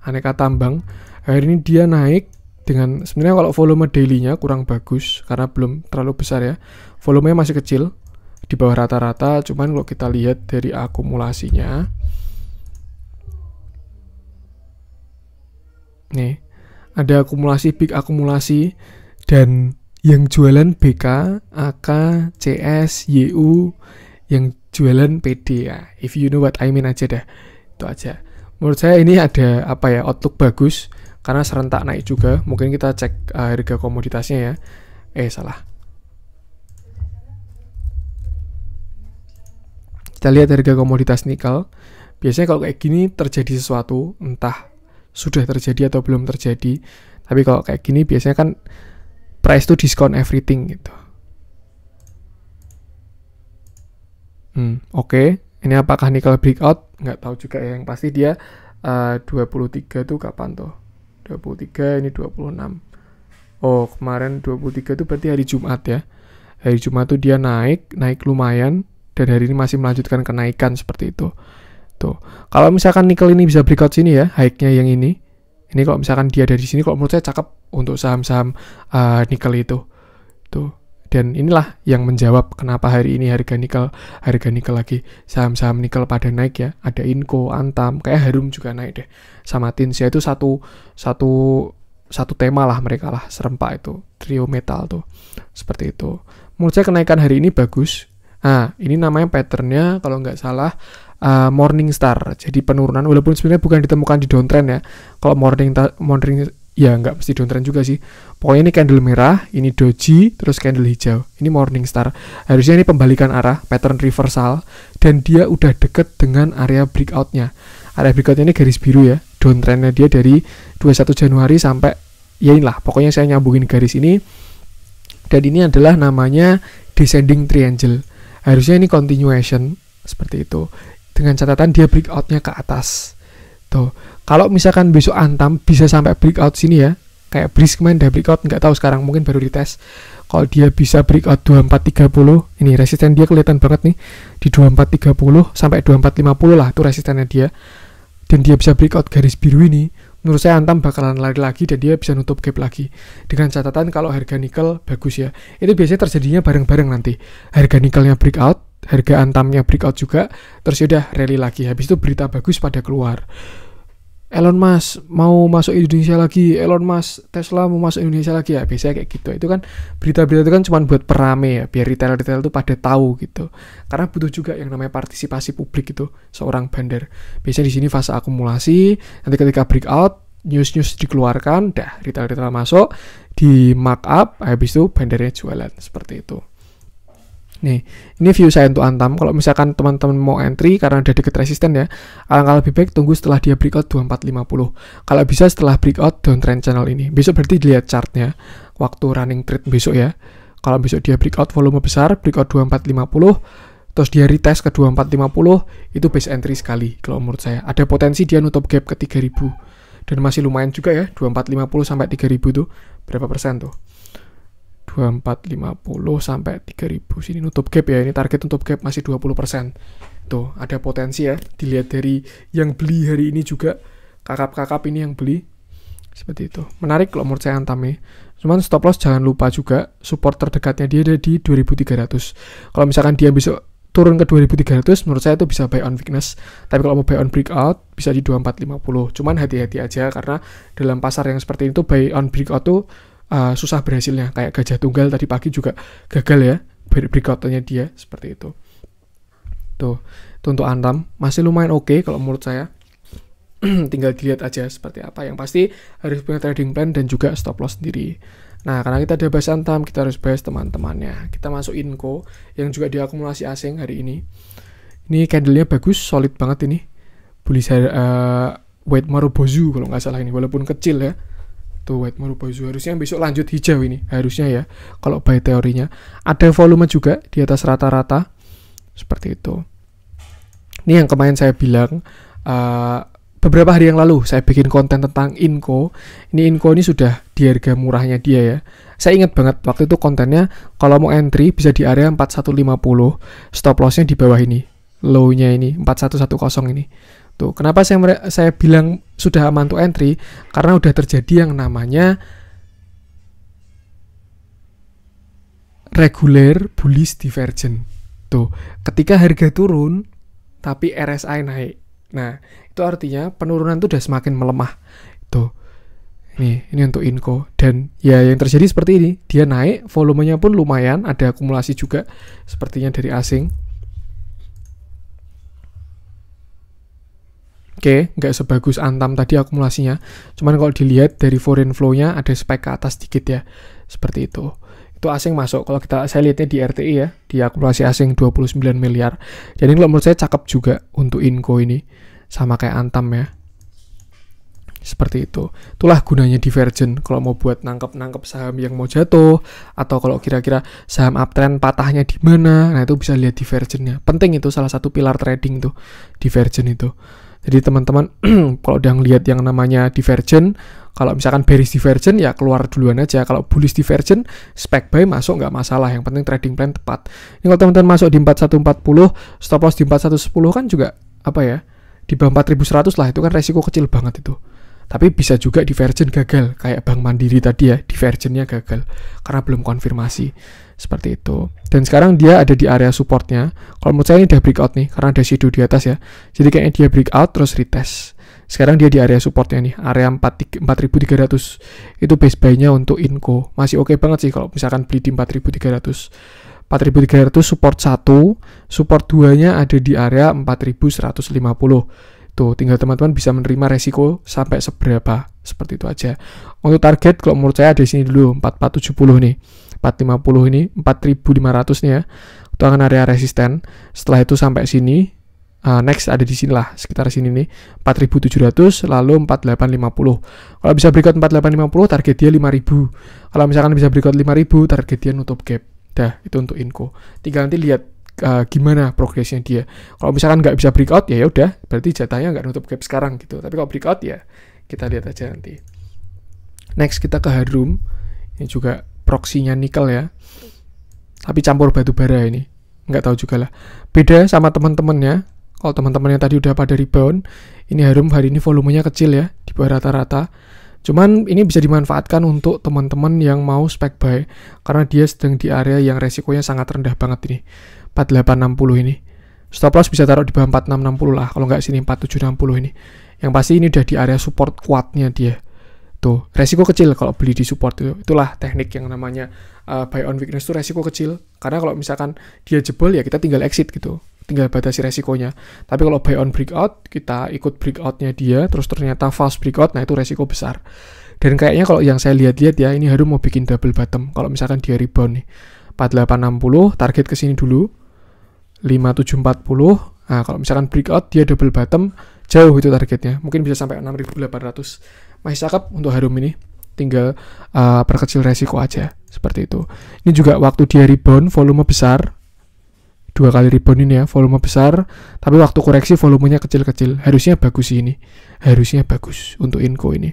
aneka tambang. Hari ini dia naik dengan sebenarnya kalau volume dailynya kurang bagus karena belum terlalu besar ya volumenya masih kecil di bawah rata-rata cuman kalau kita lihat dari akumulasinya nih ada akumulasi big akumulasi dan yang jualan BK, AK, CS, YU, yang jualan PD ya. If you know what I mean aja dah. Itu aja. Menurut saya ini ada apa ya outlook bagus karena serentak naik juga mungkin kita cek uh, harga komoditasnya ya eh salah kita lihat harga komoditas nikel biasanya kalau kayak gini terjadi sesuatu entah sudah terjadi atau belum terjadi tapi kalau kayak gini biasanya kan price to discount everything gitu hmm, oke okay. ini apakah nikel breakout nggak tahu juga ya yang pasti dia uh, 23 itu kapan tuh 23 ini 26 oh kemarin 23 itu berarti hari Jumat ya hari Jumat tuh dia naik naik lumayan dan hari ini masih melanjutkan kenaikan seperti itu tuh kalau misalkan nikel ini bisa breakout sini ya hike nya yang ini ini kalau misalkan dia dari sini kalau menurut saya cakep untuk saham-saham uh, nikel itu tuh dan inilah yang menjawab kenapa hari ini harga nikel, harga nikel lagi saham-saham nikel pada naik ya. Ada Inco, Antam, kayak Harum juga naik deh. Sama Tinsia itu satu satu satu tema lah mereka lah serempak itu trio metal tuh seperti itu menurut saya kenaikan hari ini bagus nah ini namanya patternnya kalau nggak salah uh, ah, morning star jadi penurunan walaupun sebenarnya bukan ditemukan di downtrend ya kalau morning morning ya nggak mesti downtrend juga sih. Pokoknya ini candle merah, ini doji, terus candle hijau. Ini morning star. Harusnya ini pembalikan arah, pattern reversal, dan dia udah deket dengan area breakoutnya. Area breakoutnya ini garis biru ya. Downtrendnya dia dari 21 Januari sampai ya inilah. Pokoknya saya nyambungin garis ini. Dan ini adalah namanya descending triangle. Harusnya ini continuation seperti itu. Dengan catatan dia breakoutnya ke atas Tuh, gitu. kalau misalkan besok Antam bisa sampai breakout sini ya, kayak main dan breakout nggak tahu sekarang mungkin baru dites kalau dia bisa breakout 2430 ini resisten dia kelihatan banget nih di 2430 sampai 2450 lah itu resistennya dia dan dia bisa breakout garis biru ini menurut saya Antam bakalan lari lagi dan dia bisa nutup gap lagi dengan catatan kalau harga nikel bagus ya itu biasanya terjadinya bareng-bareng nanti harga nikelnya breakout harga antamnya breakout juga terus udah rally lagi habis itu berita bagus pada keluar Elon Musk mau masuk Indonesia lagi, Elon Musk Tesla mau masuk Indonesia lagi ya, biasanya kayak gitu. Itu kan berita-berita itu kan cuma buat perame ya, biar retail-retail itu pada tahu gitu. Karena butuh juga yang namanya partisipasi publik gitu seorang bandar. Biasanya di sini fase akumulasi, nanti ketika breakout, news-news dikeluarkan, dah retail-retail masuk, di markup, habis itu bandarnya jualan seperti itu. Nih, ini view saya untuk Antam. Kalau misalkan teman-teman mau entry karena udah deket resisten ya, alangkah lebih baik tunggu setelah dia breakout 2450. Kalau bisa setelah breakout downtrend channel ini. Besok berarti dilihat chartnya, waktu running trade besok ya. Kalau besok dia breakout volume besar, breakout 2450, terus dia retest ke 2450, itu base entry sekali kalau menurut saya. Ada potensi dia nutup gap ke 3000. Dan masih lumayan juga ya, 2450 sampai 3000 tuh berapa persen tuh. 2450 sampai 3000 sini nutup gap ya ini target nutup gap masih 20% tuh ada potensi ya dilihat dari yang beli hari ini juga kakap-kakap ini yang beli seperti itu menarik kalau menurut saya antame cuman stop loss jangan lupa juga support terdekatnya dia ada di 2300 kalau misalkan dia bisa turun ke 2300 menurut saya itu bisa buy on weakness tapi kalau mau buy on breakout bisa di 2450 cuman hati-hati aja karena dalam pasar yang seperti itu buy on breakout tuh uh, susah berhasilnya kayak gajah tunggal tadi pagi juga gagal ya breakoutnya dia seperti itu tuh itu untuk Antam masih lumayan oke okay kalau menurut saya tinggal dilihat aja seperti apa yang pasti harus punya trading plan dan juga stop loss sendiri nah karena kita ada bahas Antam kita harus bahas teman-temannya kita masuk Inco yang juga diakumulasi asing hari ini ini candlenya bagus solid banget ini bullish uh, eh, White marubozu kalau nggak salah ini walaupun kecil ya itu white Marubozu harusnya besok lanjut hijau ini harusnya ya kalau by teorinya ada volume juga di atas rata-rata seperti itu ini yang kemarin saya bilang uh, beberapa hari yang lalu saya bikin konten tentang inko. ini inko ini sudah di harga murahnya dia ya saya ingat banget waktu itu kontennya kalau mau entry bisa di area 4150 stop lossnya di bawah ini low-nya ini 4110 ini Tuh, gitu. kenapa saya saya bilang sudah aman to entry? Karena udah terjadi yang namanya reguler bullish divergence. Tuh, ketika harga turun tapi RSI naik. Nah, itu artinya penurunan itu udah semakin melemah. Tuh. Ini, ini untuk Inco dan ya yang terjadi seperti ini, dia naik, volumenya pun lumayan, ada akumulasi juga sepertinya dari asing. Oke, okay, nggak sebagus Antam tadi akumulasinya. Cuman kalau dilihat dari foreign flow-nya ada spike ke atas dikit ya. Seperti itu. Itu asing masuk. Kalau kita saya lihatnya di RTI ya, di akumulasi asing 29 miliar. Jadi kalau menurut saya cakep juga untuk Inco ini. Sama kayak Antam ya. Seperti itu. Itulah gunanya divergen kalau mau buat nangkep-nangkep saham yang mau jatuh atau kalau kira-kira saham uptrend patahnya di mana. Nah, itu bisa lihat divergennya. Penting itu salah satu pilar trading tuh, divergen itu. Jadi teman-teman kalau udah ngelihat yang namanya divergent, kalau misalkan bearish divergent ya keluar duluan aja. Kalau bullish divergent spec buy masuk nggak masalah. Yang penting trading plan tepat. Ini kalau teman-teman masuk di 4140, stop loss di 4110 kan juga apa ya? Di bawah 4100 lah itu kan resiko kecil banget itu. Tapi bisa juga divergen gagal, kayak Bank Mandiri tadi ya, divergennya gagal karena belum konfirmasi seperti itu dan sekarang dia ada di area supportnya kalau menurut saya ini udah breakout nih karena ada shadow di atas ya jadi kayaknya dia breakout terus retest sekarang dia di area supportnya nih area 4300 itu base buy-nya untuk Inco masih oke okay banget sih kalau misalkan beli di 4300 4300 support 1 support 2 nya ada di area 4150 tuh tinggal teman-teman bisa menerima resiko sampai seberapa seperti itu aja untuk target kalau menurut saya ada di sini dulu 4470 nih 450 ini 4500 nih ya itu akan area resisten setelah itu sampai sini uh, next ada di sini lah sekitar sini nih 4700 lalu 4850 kalau bisa berikut 4850 target dia 5000 kalau misalkan bisa berikut 5000 target dia nutup gap dah itu untuk inko. tinggal nanti lihat uh, gimana progresnya dia kalau misalkan nggak bisa breakout ya udah berarti jatahnya nggak nutup gap sekarang gitu tapi kalau breakout ya kita lihat aja nanti next kita ke Harum ini juga proksinya nikel ya. Tapi campur batu bara ini. Nggak tahu juga lah. Beda sama teman-temannya. Kalau teman yang tadi udah pada rebound, ini harum hari ini volumenya kecil ya, di bawah rata-rata. Cuman ini bisa dimanfaatkan untuk teman-teman yang mau spek buy karena dia sedang di area yang resikonya sangat rendah banget ini. 4860 ini. Stop loss bisa taruh di bawah 4660 lah, kalau nggak sini 4760 ini. Yang pasti ini udah di area support kuatnya dia. Tuh, gitu. resiko kecil kalau beli di support itu. Itulah teknik yang namanya uh, buy on weakness itu resiko kecil. Karena kalau misalkan dia jebol ya kita tinggal exit gitu. Tinggal batasi resikonya. Tapi kalau buy on breakout, kita ikut breakoutnya dia, terus ternyata false breakout, nah itu resiko besar. Dan kayaknya kalau yang saya lihat-lihat ya, ini Harum mau bikin double bottom. Kalau misalkan dia rebound nih. 4860, target ke sini dulu. 5740, Nah, kalau misalkan breakout dia double bottom, jauh itu targetnya. Mungkin bisa sampai 6800 masih cakep untuk Harum ini tinggal uh, perkecil resiko aja seperti itu ini juga waktu dia rebound volume besar dua kali rebound ini ya volume besar tapi waktu koreksi volumenya kecil-kecil harusnya bagus ini harusnya bagus untuk inko ini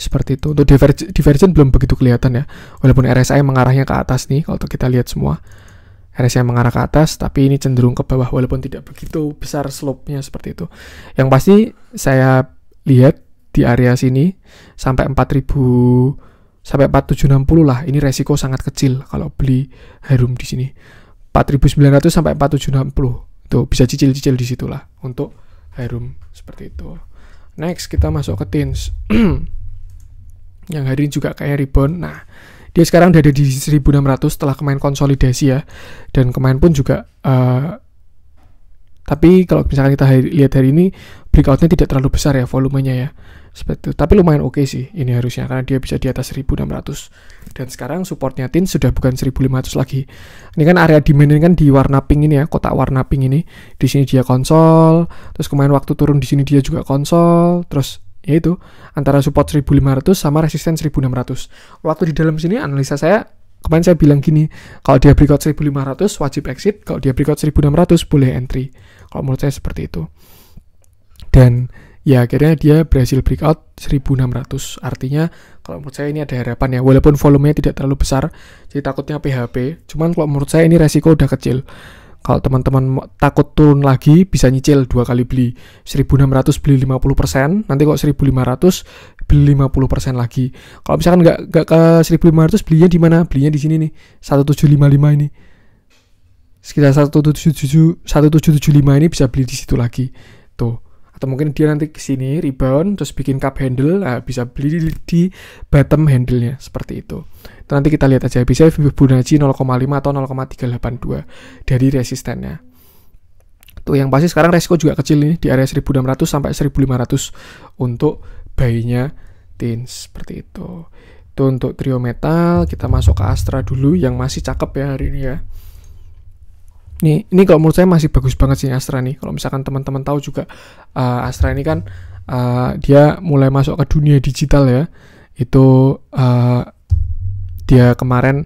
seperti itu untuk divergen, divergen belum begitu kelihatan ya walaupun RSI mengarahnya ke atas nih kalau kita lihat semua RSI mengarah ke atas tapi ini cenderung ke bawah walaupun tidak begitu besar slope-nya seperti itu yang pasti saya lihat di area sini sampai 4000 sampai 4760 lah. Ini resiko sangat kecil kalau beli harum di sini. 4900 sampai 4760. Tuh, bisa cicil-cicil di situlah untuk harum seperti itu. Next kita masuk ke tins. yang hari ini juga kayak rebound. Nah, dia sekarang udah ada di 1600 setelah kemarin konsolidasi ya. Dan kemarin pun juga uh, tapi kalau misalkan kita lihat hari ini breakoutnya tidak terlalu besar ya volumenya ya seperti itu. Tapi lumayan oke okay sih ini harusnya karena dia bisa di atas 1600 dan sekarang supportnya tin sudah bukan 1500 lagi. Ini kan area demand ini kan di warna pink ini ya, kotak warna pink ini. Di sini dia konsol, terus kemarin waktu turun di sini dia juga konsol, terus yaitu antara support 1500 sama resisten 1600. Waktu di dalam sini analisa saya kemarin saya bilang gini, kalau dia breakout 1500 wajib exit, kalau dia breakout 1600 boleh entry. Kalau menurut saya seperti itu. Dan ya akhirnya dia berhasil breakout 1600 artinya kalau menurut saya ini ada harapan ya walaupun volumenya tidak terlalu besar jadi takutnya PHP cuman kalau menurut saya ini resiko udah kecil kalau teman-teman takut turun lagi bisa nyicil dua kali beli 1600 beli 50% nanti kok 1500 beli 50% lagi kalau misalkan nggak nggak ke 1500 belinya di mana belinya di sini nih 1755 ini sekitar 177 1775 ini bisa beli di situ lagi tuh atau mungkin dia nanti ke sini rebound terus bikin cup handle nah, bisa beli di bottom handle-nya seperti itu. itu nanti kita lihat aja bisa Fibonacci 0,5 atau 0,382 dari resistennya tuh yang pasti sekarang resiko juga kecil nih di area 1600 sampai 1500 untuk bayinya tin seperti itu itu untuk trio metal kita masuk ke Astra dulu yang masih cakep ya hari ini ya ini, ini kalau menurut saya masih bagus banget sih Astra nih. Kalau misalkan teman-teman tahu juga uh, Astra ini kan uh, dia mulai masuk ke dunia digital ya. Itu uh, dia kemarin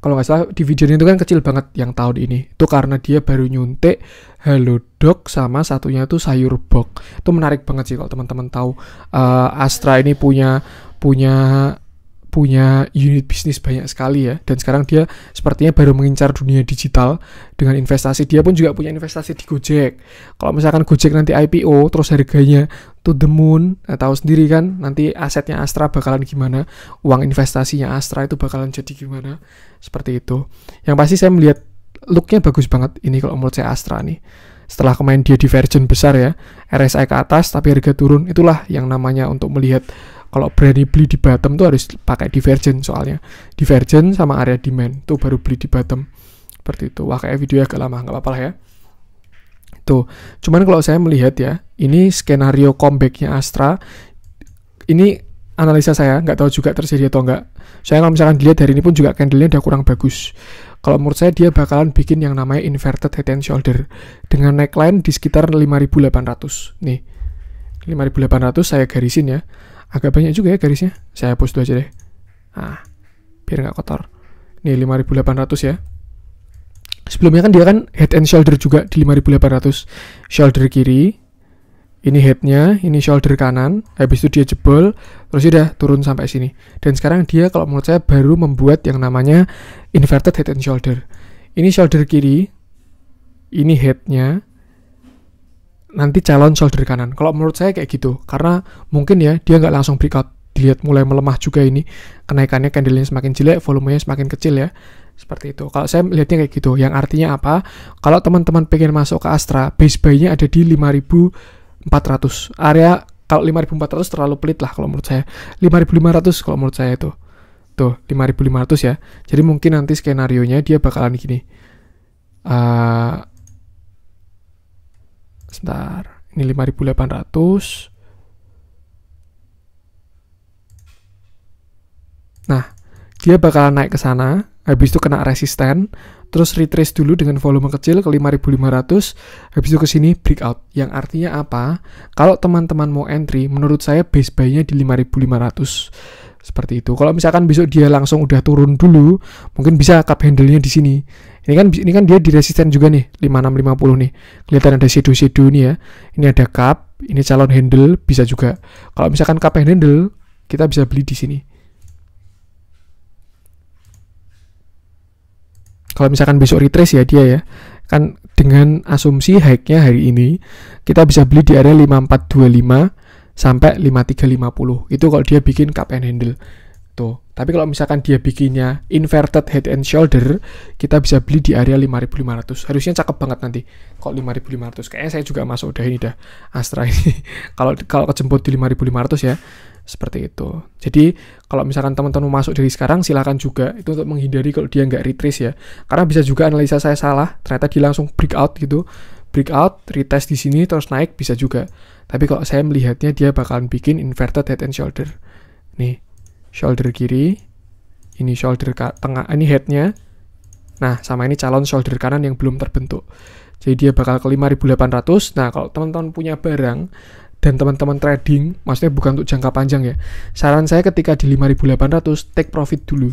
kalau nggak salah dividennya itu kan kecil banget yang tahun ini. Itu karena dia baru nyuntik Halodoc sama satunya itu sayur bok. Itu menarik banget sih kalau teman-teman tahu uh, Astra ini punya punya punya unit bisnis banyak sekali ya dan sekarang dia sepertinya baru mengincar dunia digital dengan investasi dia pun juga punya investasi di Gojek kalau misalkan Gojek nanti IPO terus harganya to the moon atau eh, tahu sendiri kan nanti asetnya Astra bakalan gimana uang investasinya Astra itu bakalan jadi gimana seperti itu yang pasti saya melihat looknya bagus banget ini kalau menurut saya Astra nih setelah kemarin dia divergen besar ya RSI ke atas tapi harga turun itulah yang namanya untuk melihat kalau berani beli di bottom tuh harus pakai divergent soalnya divergent sama area demand tuh baru beli di bottom seperti itu wah kayak video agak lama nggak apa-apa lah ya tuh cuman kalau saya melihat ya ini skenario comebacknya Astra ini analisa saya nggak tahu juga tersedia atau nggak saya kalau misalkan dilihat dari ini pun juga candlenya udah kurang bagus kalau menurut saya dia bakalan bikin yang namanya inverted head and shoulder dengan neckline di sekitar 5800 nih 5800 saya garisin ya Agak banyak juga ya garisnya. Saya hapus dulu aja deh. Nah, biar nggak kotor. Ini 5800 ya. Sebelumnya kan dia kan head and shoulder juga di 5800. Shoulder kiri, ini headnya, ini shoulder kanan, habis itu dia jebol, terus udah turun sampai sini. Dan sekarang dia kalau menurut saya baru membuat yang namanya inverted head and shoulder. Ini shoulder kiri, ini headnya, nanti challenge shoulder kanan. Kalau menurut saya kayak gitu, karena mungkin ya dia nggak langsung breakout. Dilihat mulai melemah juga ini, kenaikannya candlenya semakin jelek, volumenya semakin kecil ya. Seperti itu. Kalau saya melihatnya kayak gitu, yang artinya apa? Kalau teman-teman pengen masuk ke Astra, base buy-nya ada di 5400. Area kalau 5400 terlalu pelit lah kalau menurut saya. 5500 kalau menurut saya itu. Tuh, 5500 ya. Jadi mungkin nanti skenario nya dia bakalan gini. Uh, sebentar ini 5800 Nah, dia bakal naik ke sana, habis itu kena resisten, terus retrace dulu dengan volume kecil ke 5500, habis itu ke sini breakout. Yang artinya apa? Kalau teman-teman mau entry, menurut saya base buy-nya di 5500. Seperti itu. Kalau misalkan besok dia langsung udah turun dulu, mungkin bisa cup handle-nya di sini. Ini kan ini kan dia di resisten juga nih 5650 nih. Kelihatan ada sidu-sidu nih ya. Ini ada cup, ini calon handle bisa juga. Kalau misalkan cup and handle kita bisa beli di sini. Kalau misalkan besok retrace ya dia ya. Kan dengan asumsi high-nya hari ini kita bisa beli di area 5425 sampai 5350. Itu kalau dia bikin cup and handle. Tapi kalau misalkan dia bikinnya inverted head and shoulder, kita bisa beli di area 5500. Harusnya cakep banget nanti. Kok 5500? Kayaknya saya juga masuk udah ini dah Astra ini. kalau kalau kejemput di 5500 ya. Seperti itu. Jadi kalau misalkan teman-teman masuk dari sekarang silakan juga itu untuk menghindari kalau dia nggak retrace ya. Karena bisa juga analisa saya salah, ternyata dia langsung break gitu breakout, retest di sini terus naik bisa juga. Tapi kalau saya melihatnya dia bakalan bikin inverted head and shoulder. Nih, shoulder kiri, ini shoulder tengah, ini headnya. Nah, sama ini calon shoulder kanan yang belum terbentuk. Jadi dia bakal ke 5800. Nah, kalau teman-teman punya barang dan teman-teman trading, maksudnya bukan untuk jangka panjang ya. Saran saya ketika di 5800 take profit dulu.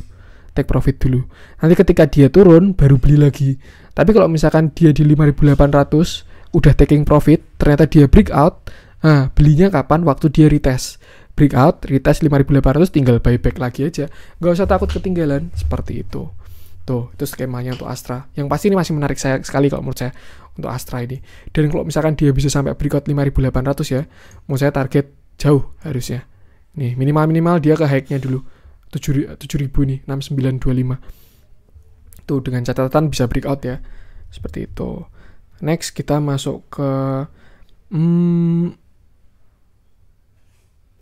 Take profit dulu. Nanti ketika dia turun baru beli lagi. Tapi kalau misalkan dia di 5800 udah taking profit, ternyata dia breakout, out, nah, belinya kapan? Waktu dia retest breakout, retest 5800 tinggal buyback lagi aja. Gak usah takut ketinggalan seperti itu. Tuh, itu skemanya untuk Astra. Yang pasti ini masih menarik saya sekali kalau menurut saya untuk Astra ini. Dan kalau misalkan dia bisa sampai breakout 5800 ya, menurut saya target jauh harusnya. Nih, minimal-minimal dia ke high-nya dulu. 7000 ini 6925. Tuh, dengan catatan bisa breakout ya. Seperti itu. Next, kita masuk ke... Hmm,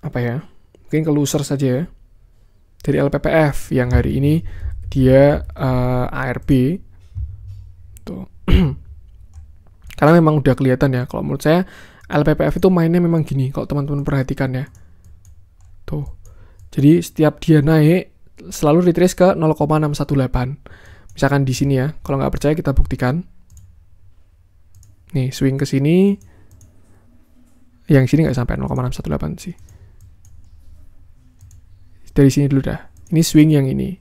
apa ya mungkin ke loser saja ya dari LPPF yang hari ini dia uh, eh, ARB tuh karena memang udah kelihatan ya kalau menurut saya LPPF itu mainnya memang gini kalau teman-teman perhatikan ya tuh jadi setiap dia naik selalu retrace ke 0,618 misalkan di sini ya kalau nggak percaya kita buktikan nih swing ke sini yang sini nggak sampai 0,618 sih dari sini dulu dah. Ini swing yang ini.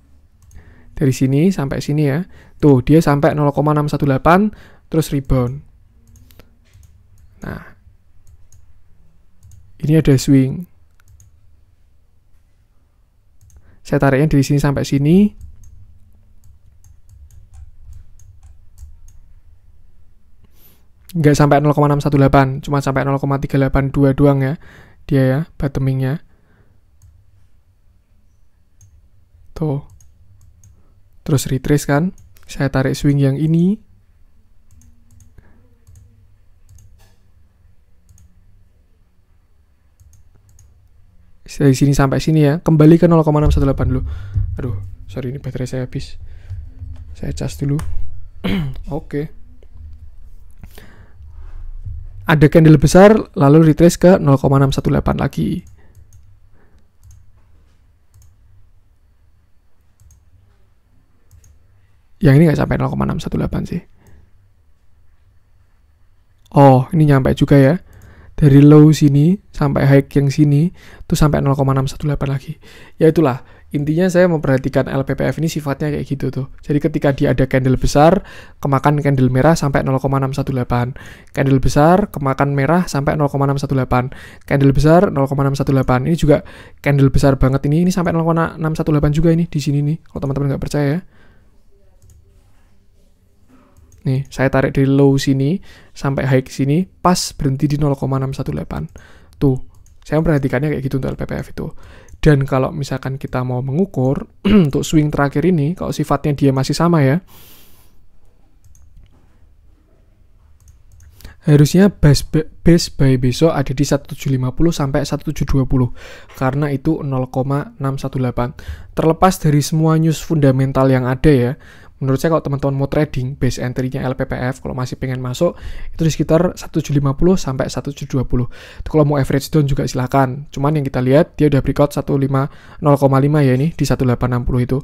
Dari sini sampai sini ya. Tuh, dia sampai 0,618 terus rebound. Nah. Ini ada swing. Saya tariknya dari sini sampai sini. Nggak sampai 0,618, cuma sampai 0,382 doang ya. Dia ya, bottomingnya. Tuh. Terus retrace kan? Saya tarik swing yang ini. Dari sini sampai sini ya. Kembali ke 0,618 dulu. Aduh, sorry ini baterai saya habis. Saya cas dulu. Oke. Okay. Ada candle besar, lalu retrace ke 0,618 lagi. Yang ini nggak sampai 0,618 sih. Oh, ini nyampe juga ya. Dari low sini sampai high yang sini tuh sampai 0,618 lagi. Ya itulah, intinya saya memperhatikan LPPF ini sifatnya kayak gitu tuh. Jadi ketika dia ada candle besar, kemakan candle merah sampai 0,618. Candle besar, kemakan merah sampai 0,618. Candle besar 0,618. Ini juga candle besar banget ini, ini sampai 0,618 juga ini di sini nih. Kalau teman-teman nggak percaya ya. Nih, saya tarik dari low sini sampai high sini, pas berhenti di 0,618. Tuh, saya memperhatikannya kayak gitu untuk LPPF itu. Dan kalau misalkan kita mau mengukur untuk swing terakhir ini, kalau sifatnya dia masih sama ya, harusnya base, base by besok ada di 1750 sampai 1720 karena itu 0,618 terlepas dari semua news fundamental yang ada ya menurut saya kalau teman-teman mau trading base entry-nya LPPF kalau masih pengen masuk itu di sekitar 1750 sampai 1720 itu kalau mau average down juga silakan cuman yang kita lihat dia udah breakout 150,5 ya ini di 1860 itu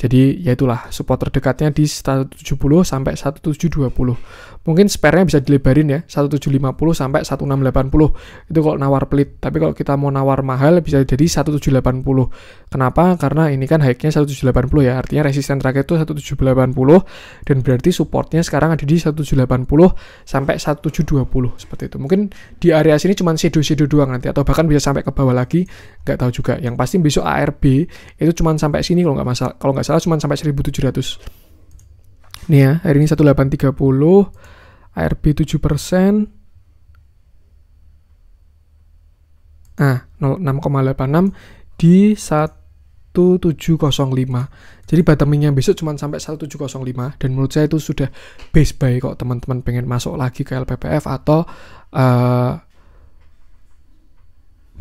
jadi ya itulah support terdekatnya di 170 sampai 1720 mungkin spread-nya bisa dilebarin ya 1750 sampai 1680 itu kalau nawar pelit tapi kalau kita mau nawar mahal bisa jadi 1780 kenapa karena ini kan high-nya 1780 ya artinya resisten terakhir itu 1780 dan berarti supportnya sekarang ada di 1780 sampai 1720 seperti itu mungkin di area sini cuma shadow-shadow doang nanti atau bahkan bisa sampai ke bawah lagi nggak tahu juga yang pasti besok ARB itu cuma sampai sini kalau nggak masalah kalau nggak salah cuma sampai 1700 Nih ya, hari ini 1830, ARB 7%. Nah, 6,86 di 1705. Jadi bottomingnya besok cuma sampai 1705 dan menurut saya itu sudah base buy kok teman-teman pengen masuk lagi ke LPPF atau uh,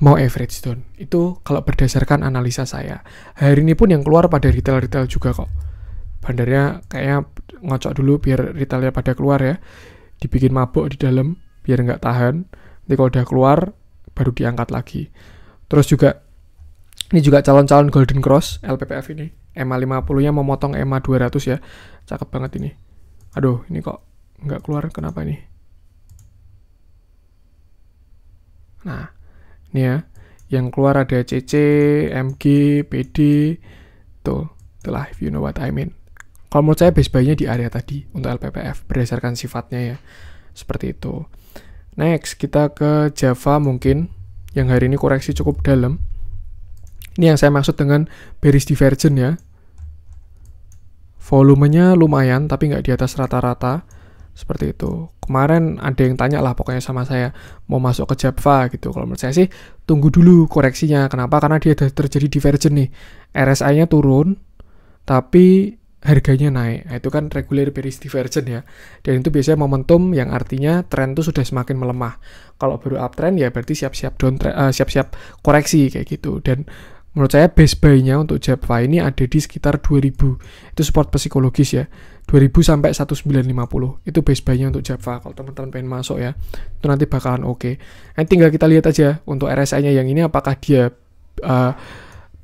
mau average down. Itu kalau berdasarkan analisa saya. Hari ini pun yang keluar pada retail-retail juga kok bandarnya kayaknya ngocok dulu biar retailnya pada keluar ya dibikin mabuk di dalam biar nggak tahan nanti kalau udah keluar baru diangkat lagi terus juga ini juga calon-calon Golden Cross LPPF ini EMA 50 nya memotong EMA 200 ya cakep banget ini aduh ini kok nggak keluar kenapa ini nah ini ya yang keluar ada CC, MG, PD tuh itulah if you know what I mean kalau menurut saya best buy-nya di area tadi untuk LPPF berdasarkan sifatnya ya. Seperti itu. Next, kita ke Java mungkin yang hari ini koreksi cukup dalam. Ini yang saya maksud dengan bearish divergence ya. Volumenya lumayan tapi nggak di atas rata-rata seperti itu. Kemarin ada yang tanya lah pokoknya sama saya mau masuk ke Java gitu. Kalau menurut saya sih tunggu dulu koreksinya. Kenapa? Karena dia terjadi divergen nih. RSI-nya turun tapi harganya naik. Nah, itu kan regular bearish divergence ya. Dan itu biasanya momentum yang artinya tren itu sudah semakin melemah. Kalau baru uptrend ya berarti siap-siap down eh, siap-siap koreksi kayak gitu. Dan menurut saya base buy-nya untuk Java ini ada di sekitar 2000. Itu support psikologis ya. 2000 sampai 1950. Itu base buy-nya untuk Java kalau teman-teman pengen masuk ya. Itu nanti bakalan oke. Okay. Nah, tinggal kita lihat aja untuk RSI-nya yang ini apakah dia uh,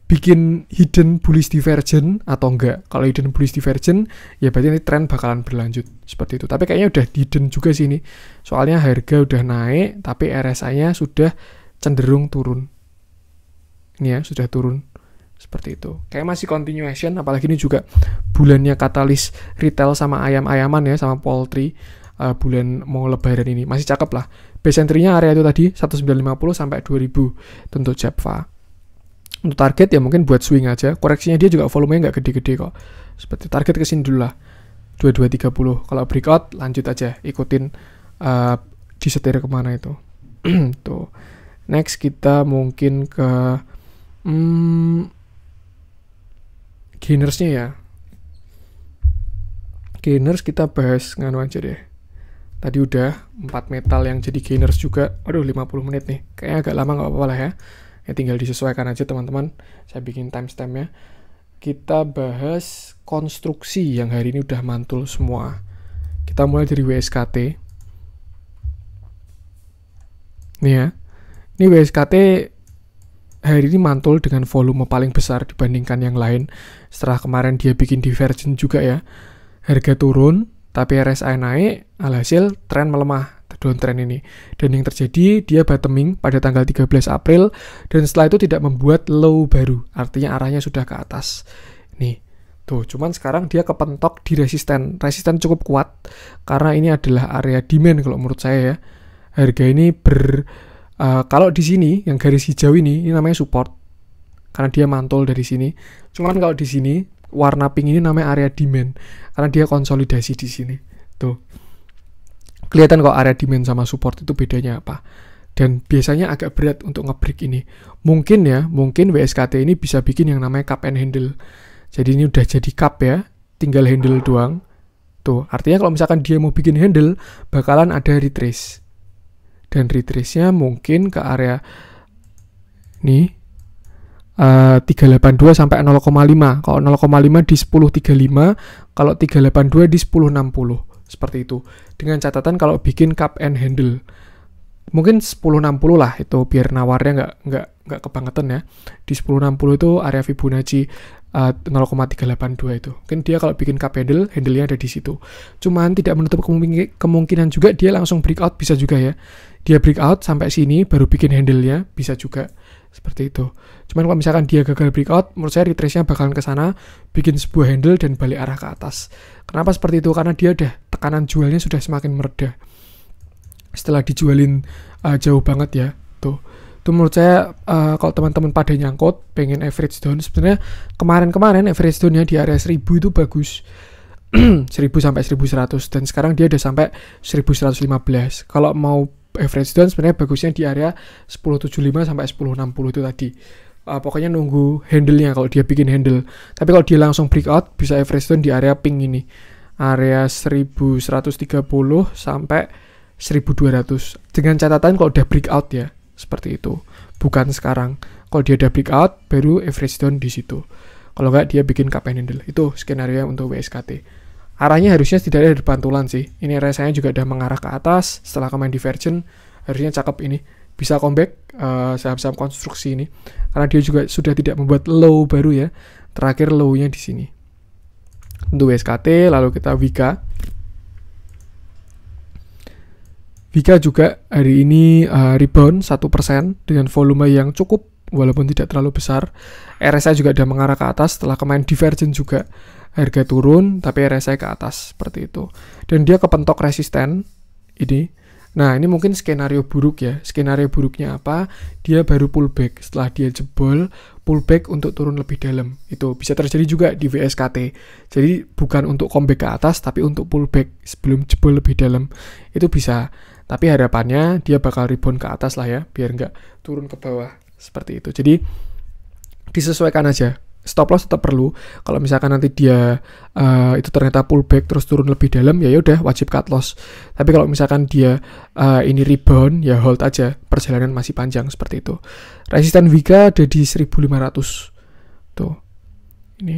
bikin hidden bullish divergence atau enggak. Kalau hidden bullish divergence, ya berarti ini tren bakalan berlanjut seperti itu. Tapi kayaknya udah hidden juga sih ini. Soalnya harga udah naik, tapi RSI-nya sudah cenderung turun. Ini ya, sudah turun. Seperti itu. Kayak masih continuation, apalagi ini juga bulannya katalis retail sama ayam-ayaman ya, sama poultry. Uh, bulan mau lebaran ini masih cakep lah base entry-nya area itu tadi 1950 sampai 2000 tentu jepfa untuk target ya mungkin buat swing aja koreksinya dia juga volumenya nggak gede-gede kok seperti target kesini dulu lah 2230 kalau breakout lanjut aja ikutin uh, setir kemana itu tuh next kita mungkin ke hmm, gainersnya ya gainers kita bahas nganu aja deh tadi udah empat metal yang jadi gainers juga aduh 50 menit nih kayaknya agak lama nggak apa-apa lah ya ya tinggal disesuaikan aja teman-teman saya bikin timestampnya kita bahas konstruksi yang hari ini udah mantul semua kita mulai dari WSKT nih ya ini WSKT hari ini mantul dengan volume paling besar dibandingkan yang lain setelah kemarin dia bikin divergent juga ya harga turun tapi RSI naik alhasil tren melemah downtrend ini. Dan yang terjadi, dia bottoming pada tanggal 13 April, dan setelah itu tidak membuat low baru, artinya arahnya sudah ke atas. Nih, tuh, cuman sekarang dia kepentok di resisten. Resisten cukup kuat, karena ini adalah area demand kalau menurut saya ya. Harga ini ber... Uh, kalau di sini, yang garis hijau ini, ini namanya support. Karena dia mantul dari sini. Cuman kalau di sini, warna pink ini namanya area demand. Karena dia konsolidasi di sini. Tuh kelihatan kok area demand sama support itu bedanya apa dan biasanya agak berat untuk ngebreak ini. Mungkin ya, mungkin WSKT ini bisa bikin yang namanya cup and handle. Jadi ini udah jadi cup ya, tinggal handle doang. Tuh, artinya kalau misalkan dia mau bikin handle, bakalan ada retrace. Dan retrace-nya mungkin ke area nih uh, 382 sampai 0,5. Kalau 0,5 di 1035, kalau 382 di 1060 seperti itu dengan catatan kalau bikin cup and handle mungkin 1060 lah itu biar nawarnya nggak nggak nggak kebangetan ya di 1060 itu area Fibonacci uh, eh, 0,382 itu mungkin dia kalau bikin cup handle handle-nya ada di situ cuman tidak menutup kemungkinan juga dia langsung breakout bisa juga ya dia breakout sampai sini baru bikin handle-nya bisa juga seperti itu cuman kalau misalkan dia gagal breakout menurut saya retrace-nya bakalan ke sana bikin sebuah handle dan balik arah ke atas kenapa seperti itu karena dia udah tekanan jualnya sudah semakin mereda setelah dijualin uh, jauh banget ya tuh itu menurut saya uh, kalau teman-teman pada nyangkut pengen average down sebenarnya kemarin-kemarin average downnya di area 1000 itu bagus 1000 sampai 1100 dan sekarang dia udah sampai 1115 kalau mau average down sebenarnya bagusnya di area 1075 sampai 1060 itu tadi uh, pokoknya nunggu handle-nya kalau dia bikin handle tapi kalau dia langsung breakout bisa average down di area pink ini area 1130 sampai 1200 dengan catatan kalau udah breakout ya seperti itu bukan sekarang kalau dia udah breakout baru average down di situ kalau nggak dia bikin cup and handle itu skenario untuk WSKT arahnya harusnya tidak ada pantulan sih ini rasanya juga udah mengarah ke atas setelah kemarin divergent harusnya cakep ini bisa comeback eh, saham saham uh, konstruksi ini karena dia juga sudah tidak membuat low baru ya terakhir low-nya di sini untuk SKT, lalu kita Wika Wika juga hari ini uh, rebound 1% dengan volume yang cukup walaupun tidak terlalu besar. RSI juga sudah mengarah ke atas setelah kemarin divergen juga harga turun tapi RSI ke atas seperti itu. Dan dia kepentok resisten ini. Nah, ini mungkin skenario buruk ya. Skenario buruknya apa? Dia baru pullback setelah dia jebol pullback untuk turun lebih dalam. Itu bisa terjadi juga di VSKT. Jadi bukan untuk comeback ke atas tapi untuk pullback sebelum jebol lebih dalam. Itu bisa. Tapi harapannya dia bakal rebound ke atas lah ya biar nggak turun ke bawah seperti itu. Jadi disesuaikan aja stop loss tetap perlu. Kalau misalkan nanti dia uh, itu ternyata pullback terus turun lebih dalam, ya yaudah wajib cut loss. Tapi kalau misalkan dia uh, ini rebound, ya hold aja. Perjalanan masih panjang seperti itu. Resisten Wika ada di 1500. Tuh. Ini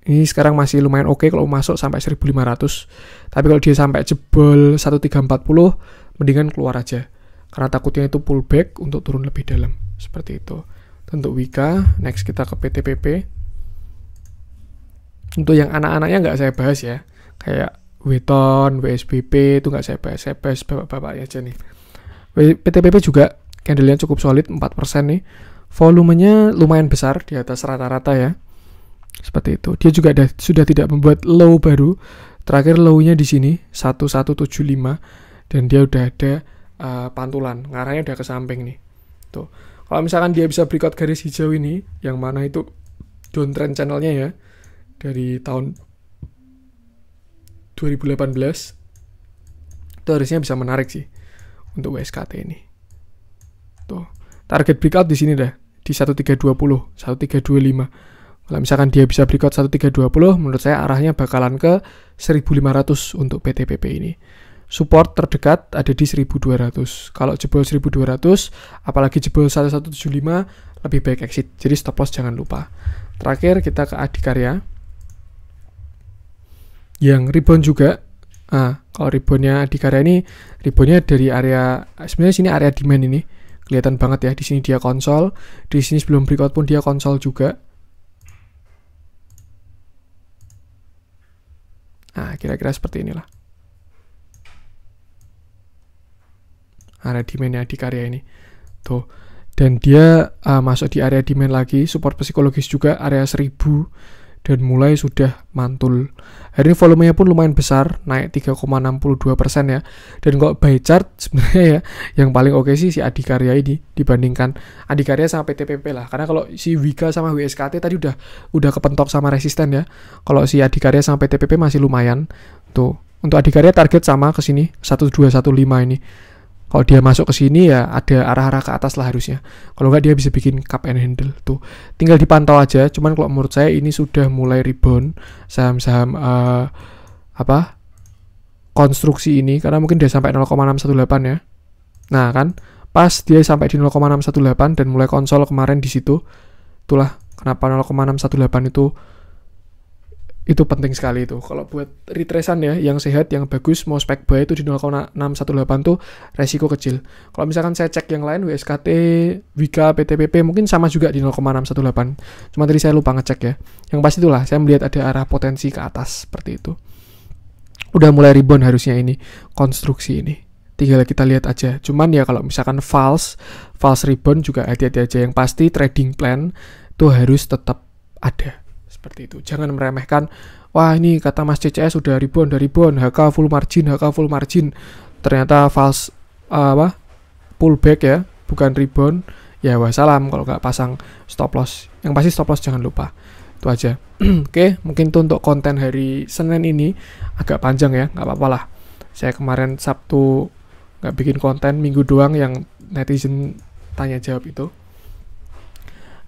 ini sekarang masih lumayan oke okay kalau masuk sampai 1500. Tapi kalau dia sampai jebol 1340, mendingan keluar aja. Karena takutnya itu pullback untuk turun lebih dalam. Seperti itu. Untuk Wika, next kita ke PTPP. Untuk yang anak-anaknya nggak saya bahas ya. Kayak Weton, WSBP itu nggak saya bahas. Saya bahas bapak-bapaknya aja nih. PTPP juga candlenya cukup solid 4% nih. Volumenya lumayan besar di atas rata-rata ya. Seperti itu. Dia juga ada, sudah tidak membuat low baru. Terakhir low-nya di sini 1175 dan dia udah ada uh, pantulan, ngarahnya udah ke samping nih. Tuh. Kalau misalkan dia bisa breakout garis hijau ini, yang mana itu downtrend channelnya ya, dari tahun 2018 itu harusnya bisa menarik sih untuk WSKT ini. Tuh, target breakout di sini dah di 1320, 1325. Kalau misalkan dia bisa breakout 1320, menurut saya arahnya bakalan ke 1500 untuk PTPP ini. Support terdekat ada di 1200. Kalau jebol 1200, apalagi jebol 1175, lebih baik exit. Jadi stop loss jangan lupa. Terakhir kita ke Adikarya yang ribbon juga. Ah, kalau ribbonnya di karya ini, ribbonnya dari area sebenarnya sini area demand ini kelihatan banget ya. Di sini dia konsol, di sini sebelum breakout pun dia konsol juga. Nah, kira-kira seperti inilah. Area demand ya di karya ini. Tuh. Dan dia uh, masuk di area demand lagi, support psikologis juga area 1000 dan mulai sudah mantul. Hari ini volumenya pun lumayan besar, naik 3,62% ya. Dan kok by chart sebenarnya ya, yang paling oke okay sih si Adikarya ini dibandingkan Adikarya sama PTPP lah. Karena kalau si Wika sama WSKT tadi udah udah kepentok sama resisten ya. Kalau si Adikarya sama PTPP masih lumayan. Tuh, untuk Adikarya target sama ke sini 1215 ini. Kalau dia masuk ke sini ya ada arah-arah ke atas lah harusnya. Kalau nggak dia bisa bikin cup and handle tuh. Tinggal dipantau aja. Cuman kalau menurut saya ini sudah mulai rebound saham-saham uh, apa konstruksi ini karena mungkin dia sampai 0,618 ya. Nah kan pas dia sampai di 0,618 dan mulai konsol kemarin di situ itulah kenapa 0,618 itu itu penting sekali itu kalau buat retracean ya yang sehat yang bagus mau spek buy itu di 0,618 tuh resiko kecil kalau misalkan saya cek yang lain WSKT Wika PTPP mungkin sama juga di 0,618 cuma tadi saya lupa ngecek ya yang pasti itulah saya melihat ada arah potensi ke atas seperti itu udah mulai rebound harusnya ini konstruksi ini tinggal kita lihat aja cuman ya kalau misalkan false false rebound juga hati-hati aja yang pasti trading plan tuh harus tetap ada seperti itu jangan meremehkan wah ini kata Mas CCS sudah ribuan dari ribuan HK full margin HK full margin ternyata false uh, apa pullback ya bukan rebound ya wassalam kalau nggak pasang stop loss yang pasti stop loss jangan lupa itu aja oke mungkin itu untuk konten hari Senin ini agak panjang ya nggak apa-apa lah saya kemarin Sabtu nggak bikin konten minggu doang yang netizen tanya jawab itu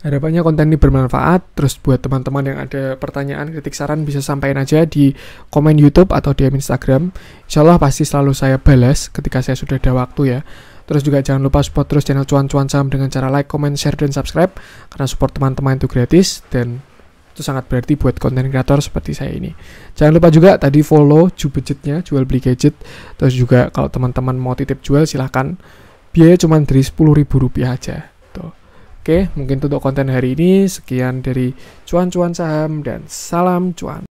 Harapannya konten ini bermanfaat. Terus buat teman-teman yang ada pertanyaan, kritik, saran bisa sampaikan aja di komen YouTube atau di Instagram. Insya Allah pasti selalu saya balas ketika saya sudah ada waktu ya. Terus juga jangan lupa support terus channel Cuan-Cuan Sam dengan cara like, comment, share, dan subscribe. Karena support teman-teman itu gratis dan itu sangat berarti buat konten kreator seperti saya ini. Jangan lupa juga tadi follow Jubudgetnya, jual beli gadget. Terus juga kalau teman-teman mau titip jual silahkan. Biaya cuma dari rp rupiah aja. Oke, mungkin untuk konten hari ini sekian dari cuan-cuan saham dan salam cuan.